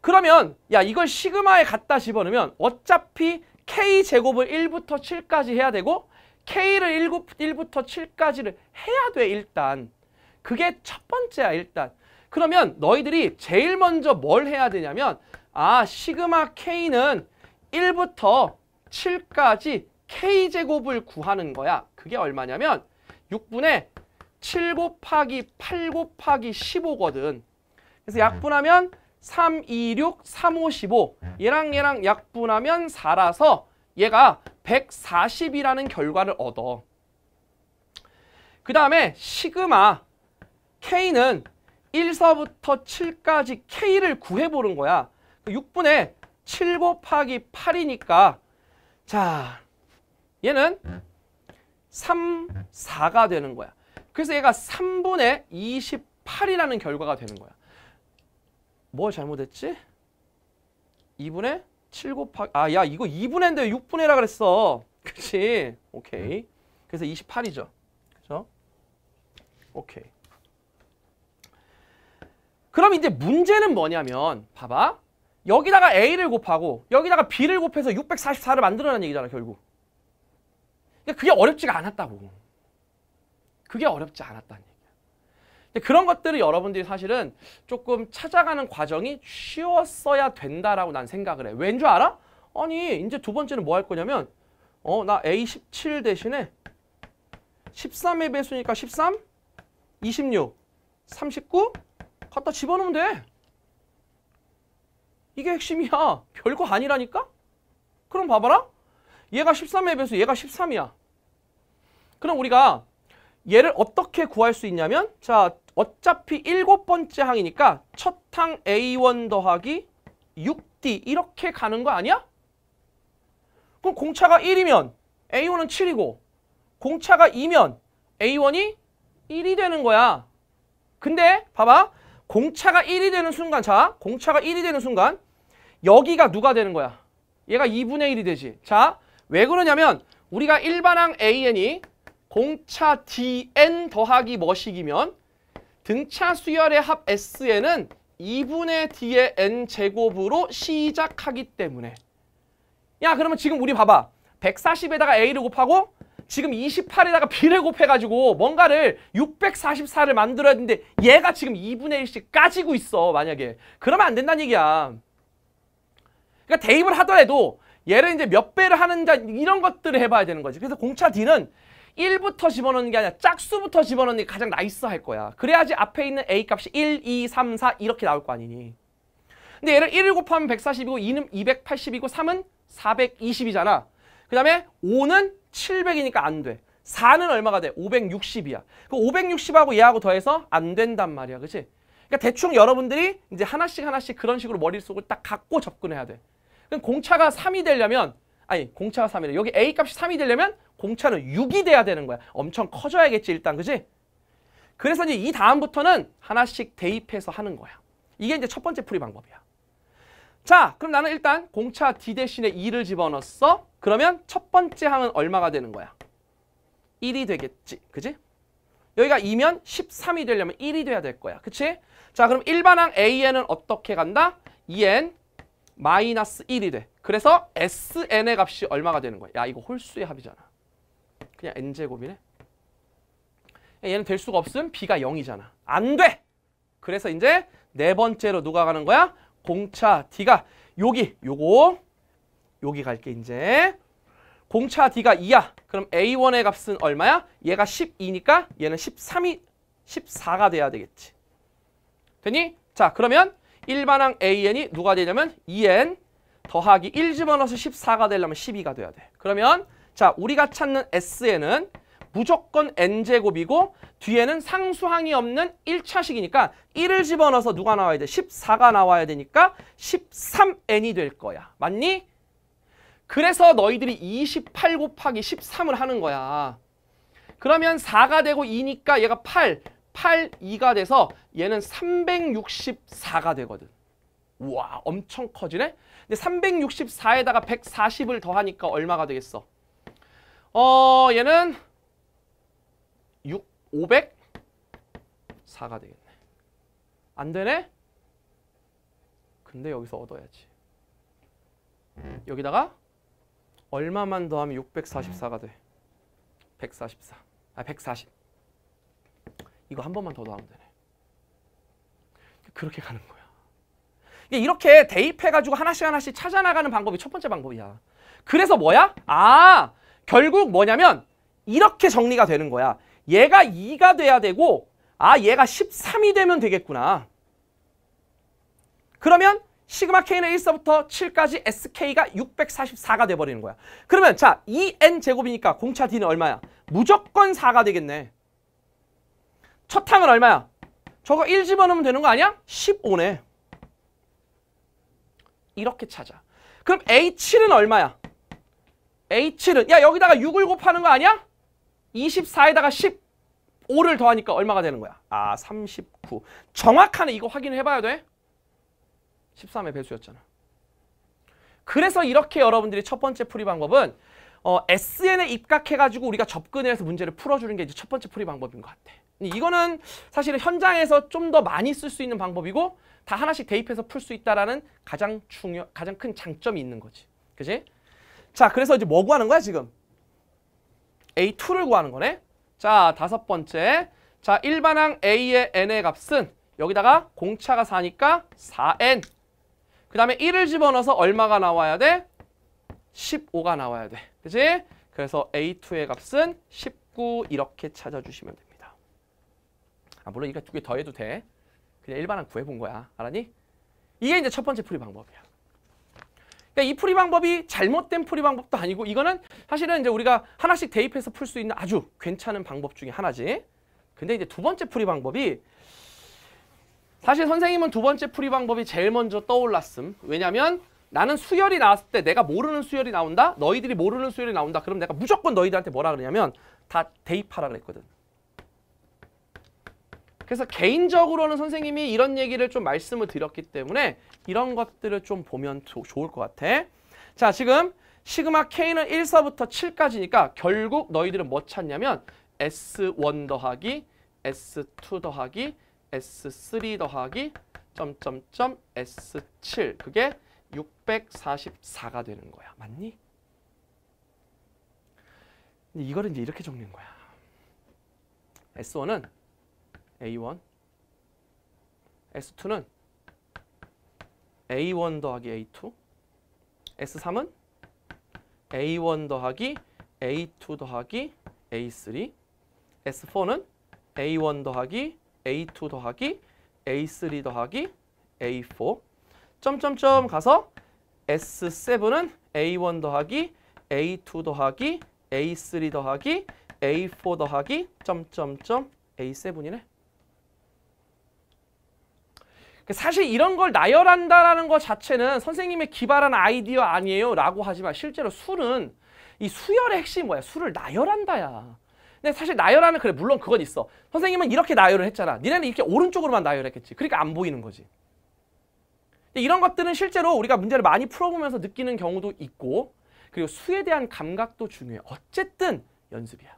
그러면 야, 이걸 시그마에 갖다 집어넣으면 어차피 k제곱을 1부터 7까지 해야 되고 k를 1, 부터 7까지를 해야 돼, 일단. 그게 첫 번째야, 일단. 그러면 너희들이 제일 먼저 뭘 해야 되냐면 아, 시그마 k는 1부터 7까지 k제곱을 구하는 거야. 그게 얼마냐면 6분의 7 곱하기 8 곱하기 15거든. 그래서 약분하면 3, 2, 6, 3, 5, 15. 얘랑 얘랑 약분하면 4라서 얘가 140이라는 결과를 얻어. 그 다음에 시그마 K는 1서부터 7까지 K를 구해보는 거야. 6분의 7 곱하기 8이니까 자 얘는 3, 4가 되는 거야. 그래서 얘가 3분의 28이라는 결과가 되는 거야. 뭘 뭐 잘못했지? 2분의 7 곱하기 아야 이거 2분의 인데 6분의 1라 그랬어. 그치 오케이. 네. 그래서 28이죠. 그죠? 오케이. 그럼 이제 문제는 뭐냐면 봐봐. 여기다가 A를 곱하고 여기다가 B를 곱해서 644를 만들어낸 얘기잖아 결국. 그게 어렵지가 않았다고. 그게 어렵지 않았다는 얘기야. 근데 그런 것들을 여러분들이 사실은 조금 찾아가는 과정이 쉬웠어야 된다라고 난 생각을 해. 왠 줄 알아? 아니 이제 두 번째는 뭐 할 거냐면 어 나 A17 대신에 13의 배수니까 13, 26, 39 갖다 집어넣으면 돼. 이게 핵심이야. (laughs) 별거 아니라니까? 그럼 봐봐라. 얘가 13의 배수, 얘가 13이야. 그럼 우리가 얘를 어떻게 구할 수 있냐면 자 어차피 일곱 번째 항이니까 첫 항 A1 더하기 6D 이렇게 가는 거 아니야? 그럼 공차가 1이면 A1은 7이고 공차가 2면 A1이 1이 되는 거야. 근데 봐봐. 공차가 1이 되는 순간 자 공차가 1이 되는 순간 여기가 누가 되는 거야? 얘가 2분의 1이 되지. 자, 왜 그러냐면 우리가 일반항 AN이 공차 dn 더하기 머식이면 등차 수열의 합 sn은 2분의 d의 n제곱으로 시작하기 때문에 야 그러면 지금 우리 봐봐 140에다가 a를 곱하고 지금 28에다가 b를 곱해가지고 뭔가를 644를 만들어야 되는데 얘가 지금 2분의 1씩 까지고 있어 만약에 그러면 안 된다는 얘기야 그러니까 대입을 하더라도 얘를 이제 몇 배를 하는지 이런 것들을 해봐야 되는 거지 그래서 공차 d는 1부터 집어넣는 게 아니라 짝수부터 집어넣는 게 가장 나이스할 거야. 그래야지 앞에 있는 A값이 1, 2, 3, 4 이렇게 나올 거 아니니. 근데 얘를 1을 곱하면 140이고 2는 280이고 3은 420이잖아. 그 다음에 5는 700이니까 안 돼. 4는 얼마가 돼? 560이야. 그 560하고 얘하고 더해서 안 된단 말이야. 그치? 그러니까 대충 여러분들이 이제 하나씩 하나씩 그런 식으로 머릿속을 딱 갖고 접근해야 돼. 그럼 공차가 3이 되려면 아니 공차가 3이래. 여기 A값이 3이 되려면 공차는 6이 돼야 되는 거야. 엄청 커져야겠지 일단 그지? 그래서 이제 이 다음부터는 하나씩 대입해서 하는 거야. 이게 이제 첫 번째 풀이 방법이야. 자 그럼 나는 일단 공차 D 대신에 2를 e 집어넣었어. 그러면 첫 번째 항은 얼마가 되는 거야? 1이 되겠지. 그지? 여기가 2면 13이 되려면 1이 돼야 될 거야. 그치? 자 그럼 일반항 AN은 어떻게 간다? 2N 마이너스 1이 돼. 그래서 SN의 값이 얼마가 되는 거야? 야 이거 홀수의 합이잖아. 그냥 n제곱이네. 얘는 될 수가 없음. b가 0이잖아. 안 돼! 그래서 이제 네 번째로 누가 가는 거야? 공차 d가 여기, 요거, 여기 갈게 이제. 공차 d가 2야. 그럼 a1의 값은 얼마야? 얘가 12니까 얘는 13이, 14가 돼야 되겠지. 되니? 자, 그러면 일반항 an이 누가 되냐면 2n 더하기 1 집어넣어서 14가 되려면 12가 돼야 돼. 그러면 자, 우리가 찾는 S에는 무조건 n제곱이고 뒤에는 상수항이 없는 1차식이니까 1을 집어넣어서 누가 나와야 돼? 14가 나와야 되니까 13n이 될 거야. 맞니? 그래서 너희들이 28 곱하기 13을 하는 거야. 그러면 4가 되고 2니까 얘가 8, 8, 2가 돼서 얘는 364가 되거든. 우와 엄청 커지네? 근데 364에다가 140을 더하니까 얼마가 되겠어? 어 얘는 6, 500 4가 되겠네. 안 되네? 근데 여기서 얻어야지. 여기다가 얼마만 더하면 644가 돼. 144. 아, 140. 이거 한 번만 더 더하면 되네. 그렇게 가는 거야. 이렇게 대입해가지고 하나씩 하나씩 찾아나가는 방법이 첫 번째 방법이야. 그래서 뭐야? 아, 결국 뭐냐면 이렇게 정리가 되는 거야. 얘가 2가 돼야 되고 아 얘가 13이 되면 되겠구나. 그러면 시그마 K는 1서부터 7까지 SK가 644가 돼버리는 거야. 그러면 자 2N제곱이니까 공차 D는 얼마야? 무조건 4가 되겠네. 첫 항은 얼마야? 저거 1 집어넣으면 되는 거 아니야? 15네. 이렇게 찾아. 그럼 H는 얼마야? H는 야 여기다가 6을 곱하는 거 아니야? 24에다가 15를 더하니까 얼마가 되는 거야? 아 39. 정확하네 이거 확인해봐야 을 돼. 13의 배수였잖아. 그래서 이렇게 여러분들이 첫 번째 풀이 방법은 어, SN에 입각해가지고 우리가 접근을 해서 문제를 풀어주는 게 이제 첫 번째 풀이 방법인 것 같아. 이거는 사실은 현장에서 좀 더 많이 쓸 수 있는 방법이고 다 하나씩 대입해서 풀 수 있다라는 가장 중요, 가장 큰 장점이 있는 거지. 그지? 자, 그래서 이제 뭐 구하는 거야, 지금? A2를 구하는 거네. 자, 다섯 번째. 자, 일반항 A의 N의 값은 여기다가 공차가 4니까 4N. 그 다음에 1을 집어넣어서 얼마가 나와야 돼? 15가 나와야 돼. 그지? 그래서 A2의 값은 19 이렇게 찾아주시면 됩니다. 아, 물론 이거 두 개 더해도 돼. 그냥 일반항 구해본 거야. 알았니? 이게 이제 첫 번째 풀이 방법이야. 그러니까 이 풀이 방법이 잘못된 풀이 방법도 아니고 이거는 사실은 이제 우리가 하나씩 대입해서 풀 수 있는 아주 괜찮은 방법 중에 하나지. 근데 이제 두 번째 풀이 방법이 사실 선생님은 두 번째 풀이 방법이 제일 먼저 떠올랐음. 왜냐면 나는 수열이 나왔을 때 내가 모르는 수열이 나온다. 너희들이 모르는 수열이 나온다. 그럼 내가 무조건 너희들한테 뭐라 그러냐면 다 대입하라 그랬거든. 그래서 개인적으로는 선생님이 이런 얘기를 좀 말씀을 드렸기 때문에 이런 것들을 좀 보면 조, 좋을 것 같아. 자, 지금 시그마 K는 1서부터 7까지니까 결국 너희들은 뭐 찾냐면 S1 더하기 S2 더하기 S3 더하기 점점점 S7 그게 644가 되는 거야. 맞니? 이거를 이제 이렇게 적는 거야. S1은 A1 S2는 A1 더하기 A2 S3은 A1 더하기 A2 더하기 A3 S4는 A1 더하기 A2 더하기 A3 더하기 A4 점점점 가서 S7은 A1 더하기 A2 더하기 A3 더하기 A4 더하기 점점점 A7이네 그 사실 이런 걸 나열한다라는 것 자체는 선생님의 기발한 아이디어 아니에요 라고 하지만 실제로 술은 이 수열의 핵심이 뭐야? 술을 나열한다야. 근데 사실 나열하는 그래 물론 그건 있어. 선생님은 이렇게 나열을 했잖아. 니네는 이렇게 오른쪽으로만 나열했겠지. 그러니까 안 보이는 거지. 이런 것들은 실제로 우리가 문제를 많이 풀어보면서 느끼는 경우도 있고 그리고 수에 대한 감각도 중요해. 어쨌든 연습이야.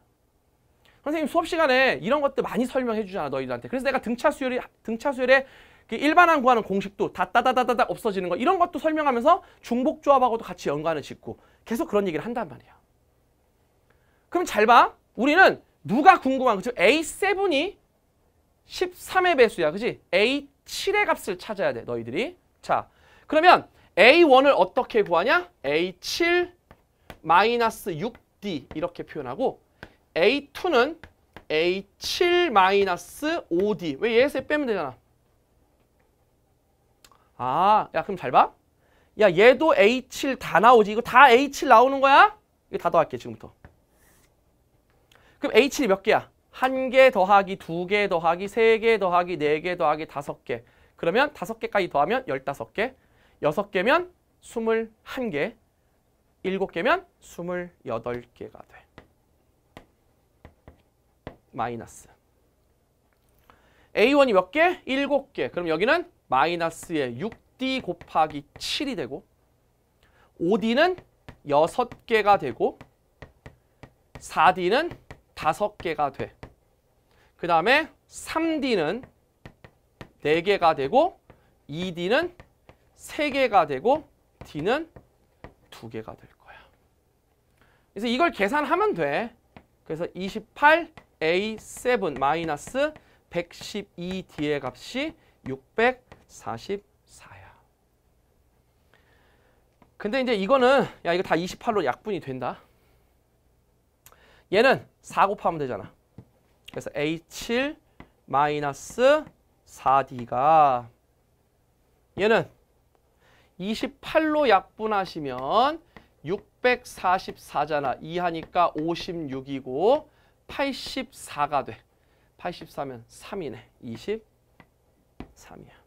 선생님 수업 시간에 이런 것들 많이 설명해 주잖아 너희들한테. 그래서 내가 등차 수열이 등차 수열의 그 일반한 구하는 공식도 다 따다다다다 없어지는 거 이런 것도 설명하면서 중복 조합하고도 같이 연관을 짓고 계속 그런 얘기를 한단 말이야. 그럼 잘 봐. 우리는 누가 궁금한 거죠? A7이 13의 배수야. 그지? A7의 값을 찾아야 돼. 너희들이. 자, 그러면 A1을 어떻게 구하냐? A7 6D 이렇게 표현하고 A2는 A7 5D. 왜 얘에서 빼면 되잖아. 아, 야 그럼 잘 봐. 야 얘도 A7 다 나오지. 이거 다 A7 나오는 거야? 이거 다 더할게 지금부터. 그럼 A7이 몇 개야? 한 개 더하기, 두 개 더하기, 세 개 더하기, 네 개 더하기, 다섯 개. 그러면 다섯 개까지 더하면 열다섯 개, 여섯 개면 스물한 개, 일곱 개면 스물여덟 개가 돼. 마이너스. A1이 몇 개? 일곱 개. 그럼 여기는 마이너스의 6D 곱하기 7이 되고 5D는 6개가 되고 4D는 5개가 돼. 그 다음에 3D는 4개가 되고 2D는 3개가 되고 D는 2개가 될 거야. 그래서 이걸 계산하면 돼. 그래서 28A7 마이너스 112D의 값이 600 44야. 근데 이제 이거는 야 이거 다 28로 약분이 된다. 얘는 4 곱하면 되잖아. 그래서 A7 마이너스 4D가 얘는 28로 약분하시면 644잖아. 2하니까 56이고 84가 돼. 84면 3이네. 23이야.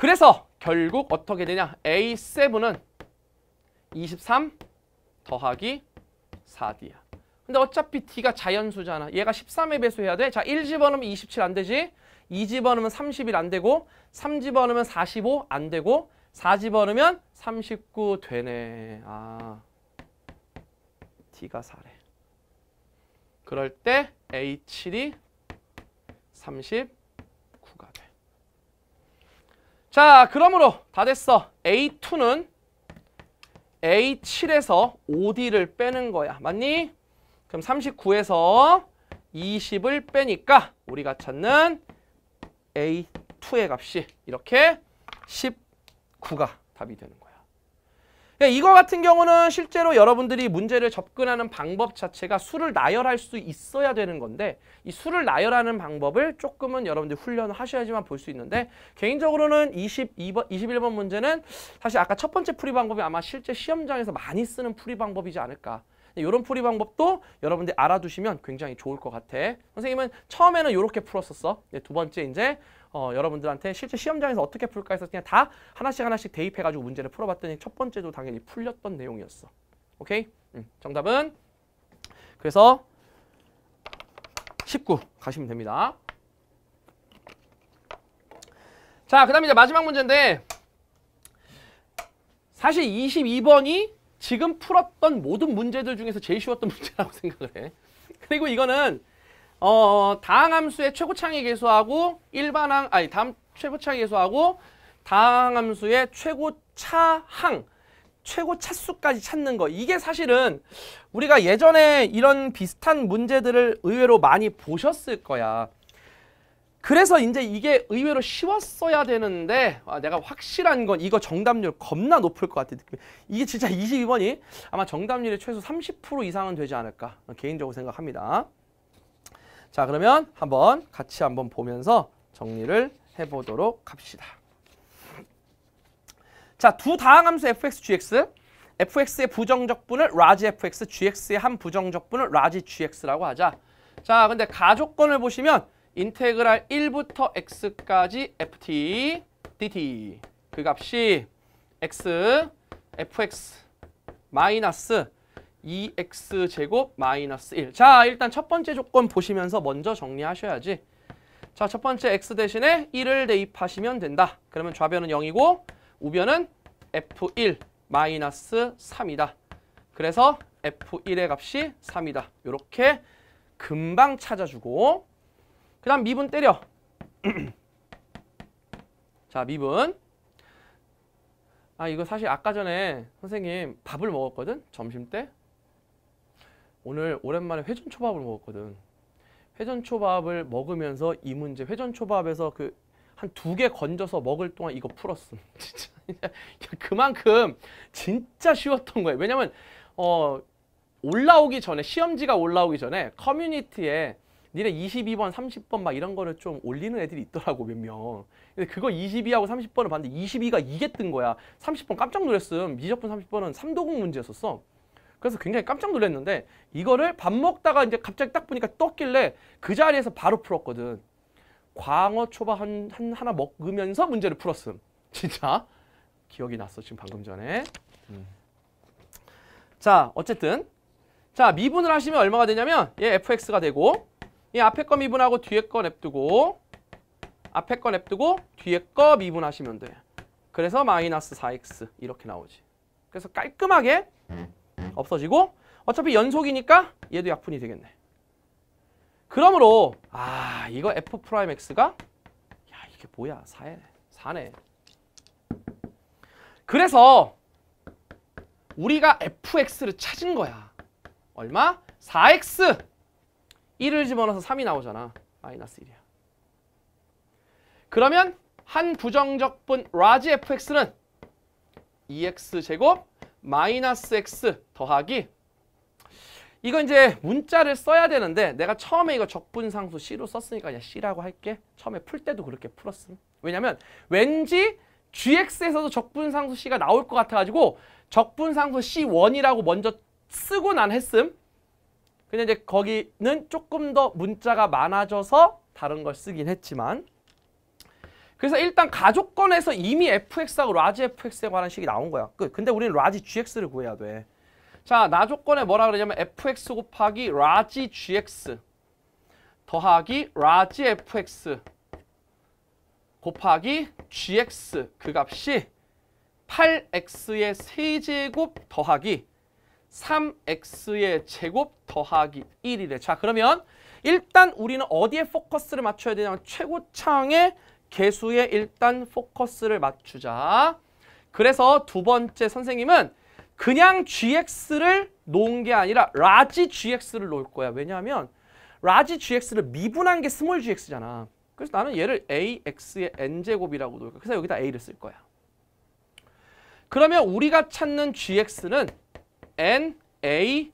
그래서 결국 어떻게 되냐? A7은 23 더하기 4D야. 근데 어차피 D가 자연수잖아. 얘가 13에 배수해야 돼. 자, 1집어넣으면 27 안 되지. 2집어넣으면 31 안 되고 3집어넣으면 45 안 되고 4집어넣으면 39 되네. 아, D가 4래. 그럴 때 A7이 30 자, 그러므로 다 됐어. A2는 A7에서 5D를 빼는 거야. 맞니? 그럼 39에서 20을 빼니까 우리가 찾는 A2의 값이 이렇게 19가 답이 되는 거야. 네, 이거 같은 경우는 실제로 여러분들이 문제를 접근하는 방법 자체가 수를 나열할 수 있어야 되는 건데 이 수를 나열하는 방법을 조금은 여러분들 훈련을 하셔야지만 볼 수 있는데 개인적으로는 22번, 21번 문제는 사실 아까 첫 번째 풀이 방법이 아마 실제 시험장에서 많이 쓰는 풀이 방법이지 않을까 이런 네, 풀이 방법도 여러분들이 알아두시면 굉장히 좋을 것 같아. 선생님은 처음에는 이렇게 풀었었어. 네, 두 번째 이제 어, 여러분들한테 실제 시험장에서 어떻게 풀까 해서 그냥 다 하나씩 하나씩 대입해가지고 문제를 풀어봤더니 첫 번째도 당연히 풀렸던 내용이었어. 오케이? 음, 정답은 그래서 19 가시면 됩니다. 자, 그 다음에 이제 마지막 문제인데 사실 22번이 지금 풀었던 모든 문제들 중에서 제일 쉬웠던 (laughs) 문제라고 생각을 해. 그리고 이거는 어, 어 다항함수의 최고창항의 계수하고 일반항 아니 다음 최고창항의 계수하고 다항함수의 최고차항 최고 차수까지 찾는 거 이게 사실은 우리가 예전에 이런 비슷한 문제들을 의외로 많이 보셨을 거야 그래서 이제 이게 의외로 쉬웠어야 되는데 아, 내가 확실한 건 이거 정답률 겁나 높을 것 같아 느낌. 이게 진짜 22번이 (laughs) 아마 정답률이 최소 30% 이상은 되지 않을까 개인적으로 생각합니다 자 그러면 한번 같이 한번 보면서 정리를 해보도록 합시다. 자, 두 다항함수 fx, gx. fx의 부정적분을 라지 fx, gx의 한 부정적분을 라지 gx라고 하자. 자, 근데 가족권을 보시면 인테그랄 1부터 x까지 ft dt 그 값이 x fx 마이너스 2x제곱 마이너스 1. 자, 일단 첫 번째 조건 보시면서 먼저 정리하셔야지. 자, 첫 번째 x 대신에 1을 대입하시면 된다. 그러면 좌변은 0이고 우변은 f1 마이너스 3이다. 그래서 f1의 값이 3이다. 이렇게 금방 찾아주고 그 다음 미분 때려. (clears throat) 자, 미분. 아, 이거 사실 아까 전에 선생님 밥을 먹었거든? 점심 때? 오늘 오랜만에 회전 초밥을 먹었거든. 회전 초밥을 먹으면서 이 문제 회전 초밥에서 그 한 두 개 건져서 먹을 동안 이거 풀었어 (laughs) 진짜 그만큼 진짜 쉬웠던 거예요. 왜냐면 어 올라오기 전에 시험지가 올라오기 전에 커뮤니티에 니네 22번, 30번 막 이런 거를 좀 올리는 애들이 있더라고 몇 명. 근데 그거 22하고 30번을 봤는데 22가 이게 뜬 거야. 30번 깜짝 놀랐음. 미적분 30번은 3도국 문제였었어. 그래서 굉장히 깜짝 놀랐는데 이거를 밥 먹다가 이제 갑자기 딱 보니까 떴길래 그 자리에서 바로 풀었거든. 광어 초밥 한, 한 하나 먹으면서 문제를 풀었음. (laughs) 진짜 기억이 났어 지금 방금 전에. 음. 자 어쨌든 자 미분을 하시면 얼마가 되냐면 얘 fx가 되고 이 앞에 거 미분하고 뒤에 거 냅두고 앞에 거 냅두고 뒤에 거 미분하시면 돼. 그래서 마이너스 4x 이렇게 나오지. 그래서 깔끔하게 음. 없어지고 어차피 연속이니까 얘도 약분이 되겠네. 그러므로 아 이거 f 프라임 x가 야 이게 뭐야 4에 4네. 그래서 우리가 fx를 찾은 거야. 얼마? 4x. 1을 집어넣어서 3이 나오잖아. 마이너스 1이야. 그러면 한 부정적분 라지 fx는 2x 제곱 마이너스 x 더하기 이거 이제 문자를 써야 되는데 내가 처음에 이거 적분상수 C로 썼으니까 그냥 C라고 할게. 처음에 풀 때도 그렇게 풀었음. 왜냐면 왠지 GX에서도 적분상수 C가 나올 것 같아가지고 적분상수 C1이라고 먼저 쓰고 난 했음. 근데 이제 거기는 조금 더 문자가 많아져서 다른 걸 쓰긴 했지만 그래서 일단 가족권에서 이미 FX하고 라지 FX에 관한 식이 나온 거야. 끝. 근데 우리는 라지 GX를 구해야 돼. 자, 나조건에 뭐라 그러냐면 FX 곱하기 라지 GX 더하기 라지 FX 곱하기 GX 그 값이 8x의 세제곱 더하기 3x의 제곱 더하기 1이래. 자, 그러면 일단 우리는 어디에 포커스를 맞춰야 되냐면 최고창의 개수에 일단 포커스를 맞추자. 그래서 두 번째 선생님은 그냥 GX를 놓은 게 아니라 라지 GX를 놓을 거야. 왜냐하면 라지 GX를 미분한 게 스몰 GX잖아. 그래서 나는 얘를 AX의 N제곱이라고 놓을 거야. 그래서 여기다 A를 쓸 거야. 그러면 우리가 찾는 GX는 NAX의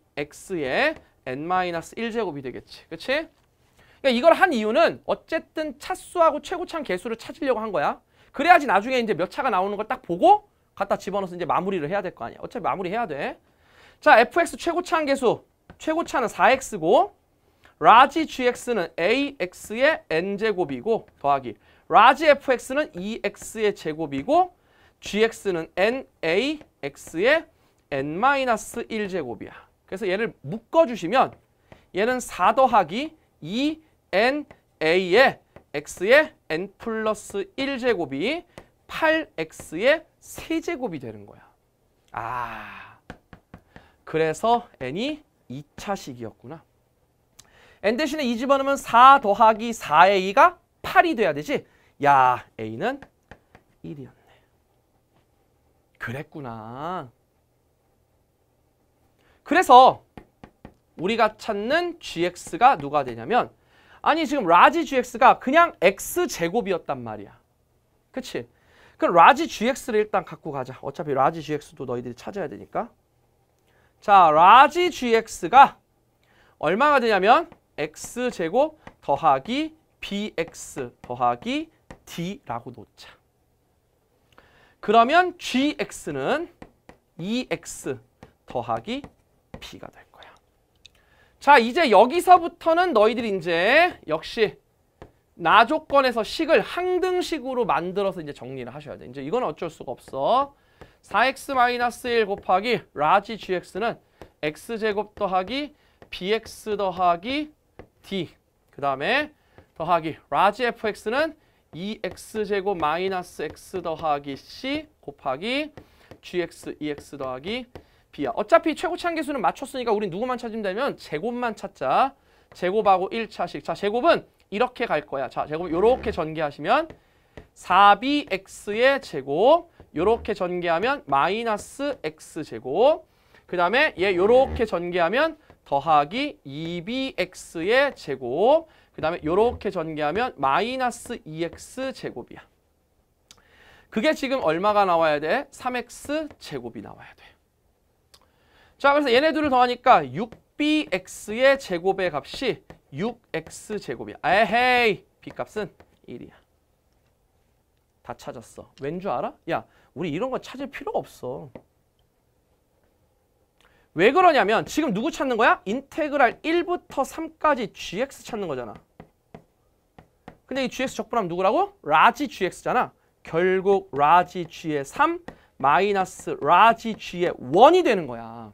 N-1제곱이 되겠지. 그렇지? 그러니까 이걸 한 이유는 어쨌든 차수하고 최고창 개수를 찾으려고 한 거야. 그래야지 나중에 이제 몇 차가 나오는 걸 딱 보고 갖다 집어넣어서 이제 마무리를 해야 될 거 아니야. 어차피 마무리해야 돼. 자, FX 최고차항 개수. 최고차는 4X고 라지 GX는 AX의 N제곱이고 더하기 라지 FX는 EX의 제곱이고 GX는 NAX의 N-1제곱이야. 그래서 얘를 묶어주시면 얘는 4 더하기 2 n a의 x의 n 플러스 1제곱이 8x의 3제곱이 되는 거야. 아, 그래서 n이 2차식이었구나. n 대신에 2 집어넣으면 4 더하기 4의 2가 8이 돼야 되지. 야, a는 1이었네. 그랬구나. 그래서 우리가 찾는 gx가 누가 되냐면 아니 지금 라지 GX가 그냥 X제곱이었단 말이야. 그치? 그럼 라지 GX를 일단 갖고 가자. 어차피 라지 GX도 너희들이 찾아야 되니까. 자, 라지 GX가 얼마가 되냐면 X제곱 더하기 BX 더하기 D라고 놓자. 그러면 GX는 2X e 더하기 B가 될자 이제 여기서부터는 너희들이 이제 역시 나 조건에서 식을 항등식으로 만들어서 이제 정리를 하셔야 돼. 이제 이건 어쩔 수가 없어. 4x-1 곱하기 라지 gx는 x제곱 더하기 bx 더하기 d 그 다음에 더하기 라지 fx는 2x제곱 마이너스 x 더하기 c 곱하기 gx, ex 더하기 B야. 어차피 최고치 한개수는 맞췄으니까 우린 누구만 찾으면 되면 제곱만 찾자. 제곱하고 1차식. 자, 제곱은 이렇게 갈 거야. 자, 제곱 이렇게 전개하시면 4bx의 제곱 이렇게 전개하면 마이너스 x제곱 그 다음에 얘이렇게 전개하면 더하기 2bx의 제곱 그 다음에 이렇게 전개하면 마이너스 2x 제곱이야. 그게 지금 얼마가 나와야 돼? 3x 제곱이 나와야 돼. 자, 그래서 얘네 둘을 더하니까 6bx의 제곱의 값이 6x 제곱이야. 에헤이, b값은 1이야. 다 찾았어. 왠 줄 알아? 야, 우리 이런 거 찾을 필요가 없어. 왜 그러냐면 지금 누구 찾는 거야? 인테그랄 1부터 3까지 gx 찾는 거잖아. 근데 이 gx 적분하면 누구라고? 라지 gx잖아. 결국 라지 g의 3 마이너스 라지 g의 1이 되는 거야.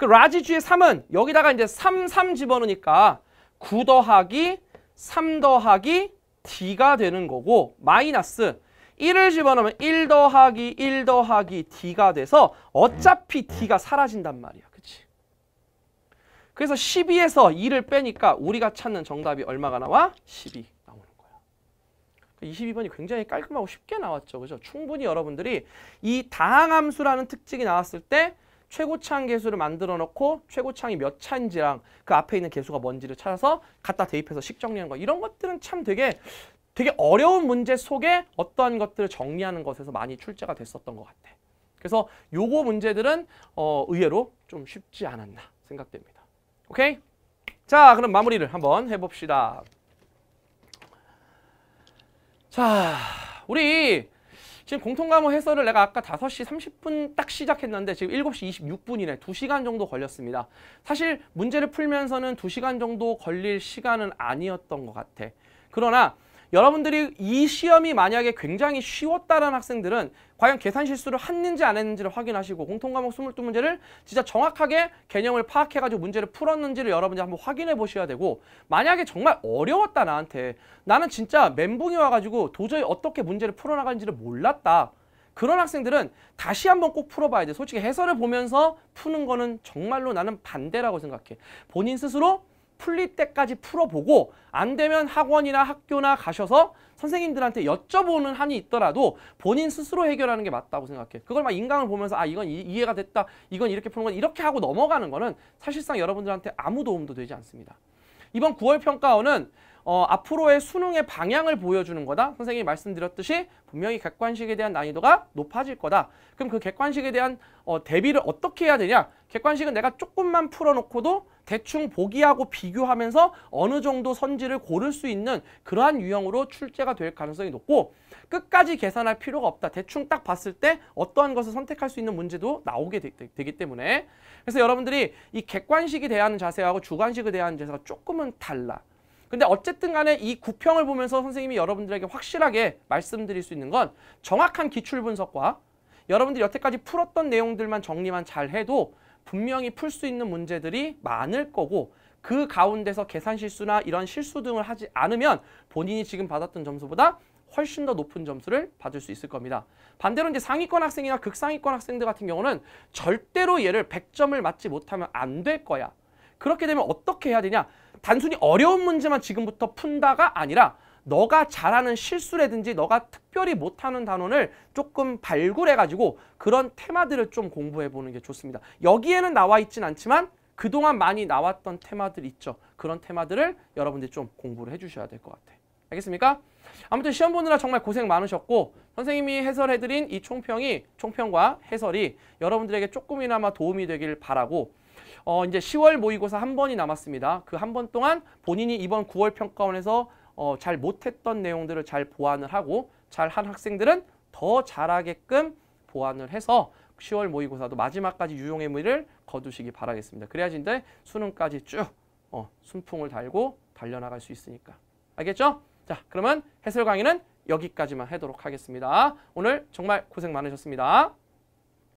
그 라지주의 3은 여기다가 이제 3, 3 집어넣으니까 9 더하기 3 더하기 d가 되는 거고 마이너스 1을 집어넣으면 1 더하기 1 더하기 d가 돼서 어차피 d가 사라진단 말이야. 그치? 그래서 12에서 2를 빼니까 우리가 찾는 정답이 얼마가 나와? 12 나오는 거야. 22번이 그러니까 굉장히 깔끔하고 쉽게 나왔죠. 그죠? 충분히 여러분들이 이 다항함수라는 특징이 나왔을 때 최고창개수를 만들어 놓고 최고창이몇 차인지랑 그 앞에 있는 개수가 뭔지를 찾아서 갖다 대입해서 식 정리하는 거 이런 것들은 참 되게 되게 어려운 문제 속에 어떠한 것들을 정리하는 것에서 많이 출제가 됐었던 것 같아. 그래서 요거 문제들은 어, 의외로 좀 쉽지 않았나 생각됩니다. 오케이? 자, 그럼 마무리를 한번 해봅시다. 자, 우리 지금 공통과목 해설을 내가 아까 5시 30분 딱 시작했는데 지금 7시 26분이네. 2시간 정도 걸렸습니다. 사실 문제를 풀면서는 2시간 정도 걸릴 시간은 아니었던 것 같아. 그러나 여러분들이 이 시험이 만약에 굉장히 쉬웠다라는 학생들은 과연 계산 실수를 했는지 안 했는지를 확인하시고 공통과목 22문제를 진짜 정확하게 개념을 파악해가지고 문제를 풀었는지를 여러분들이 한번 확인해 보셔야 되고 만약에 정말 어려웠다 나한테 나는 진짜 멘붕이 와가지고 도저히 어떻게 문제를 풀어나가는지를 몰랐다 그런 학생들은 다시 한번 꼭 풀어봐야 돼. 솔직히 해설을 보면서 푸는 거는 정말로 나는 반대라고 생각해. 본인 스스로 풀릴 때까지 풀어보고 안 되면 학원이나 학교나 가셔서 선생님들한테 여쭤보는 한이 있더라도 본인 스스로 해결하는 게 맞다고 생각해. 그걸 막 인강을 보면서 아 이건 이, 이해가 됐다. 이건 이렇게 푸는 건 이렇게 하고 넘어가는 거는 사실상 여러분들한테 아무 도움도 되지 않습니다. 이번 9월 평가원은 어, 앞으로의 수능의 방향을 보여주는 거다. 선생님이 말씀드렸듯이 분명히 객관식에 대한 난이도가 높아질 거다. 그럼 그 객관식에 대한 어, 대비를 어떻게 해야 되냐? 객관식은 내가 조금만 풀어놓고도 대충 보기하고 비교하면서 어느 정도 선지를 고를 수 있는 그러한 유형으로 출제가 될 가능성이 높고 끝까지 계산할 필요가 없다. 대충 딱 봤을 때 어떠한 것을 선택할 수 있는 문제도 나오게 되, 되, 되기 때문에 그래서 여러분들이 이 객관식에 대한 자세하고 주관식에 대한 자세가 조금은 달라. 근데 어쨌든 간에 이 구평을 보면서 선생님이 여러분들에게 확실하게 말씀드릴 수 있는 건 정확한 기출 분석과 여러분들이 여태까지 풀었던 내용들만 정리만 잘 해도 분명히 풀 수 있는 문제들이 많을 거고 그 가운데서 계산 실수나 이런 실수 등을 하지 않으면 본인이 지금 받았던 점수보다 훨씬 더 높은 점수를 받을 수 있을 겁니다. 반대로 이제 상위권 학생이나 극상위권 학생들 같은 경우는 절대로 얘를 100점을 맞지 못하면 안 될 거야. 그렇게 되면 어떻게 해야 되냐? 단순히 어려운 문제만 지금부터 푼다가 아니라 너가 잘하는 실수라든지 너가 특별히 못하는 단원을 조금 발굴해가지고 그런 테마들을 좀 공부해보는 게 좋습니다. 여기에는 나와 있진 않지만 그동안 많이 나왔던 테마들 있죠. 그런 테마들을 여러분들이 좀 공부를 해주셔야 될 것 같아요. 알겠습니까? 아무튼 시험 보느라 정말 고생 많으셨고 선생님이 해설해드린 이 총평이 총평과 해설이 여러분들에게 조금이나마 도움이 되길 바라고 어, 이제 10월 모의고사 한 번이 남았습니다. 그 한 번 동안 본인이 이번 9월 평가원에서 어, 잘 못했던 내용들을 잘 보완을 하고 잘 한 학생들은 더 잘하게끔 보완을 해서 10월 모의고사도 마지막까지 유용의 무리를 거두시기 바라겠습니다. 그래야지 이제 수능까지 쭉 어, 순풍을 달고 달려나갈 수 있으니까. 알겠죠? 자, 그러면 해설 강의는 여기까지만 하도록 하겠습니다. 오늘 정말 고생 많으셨습니다.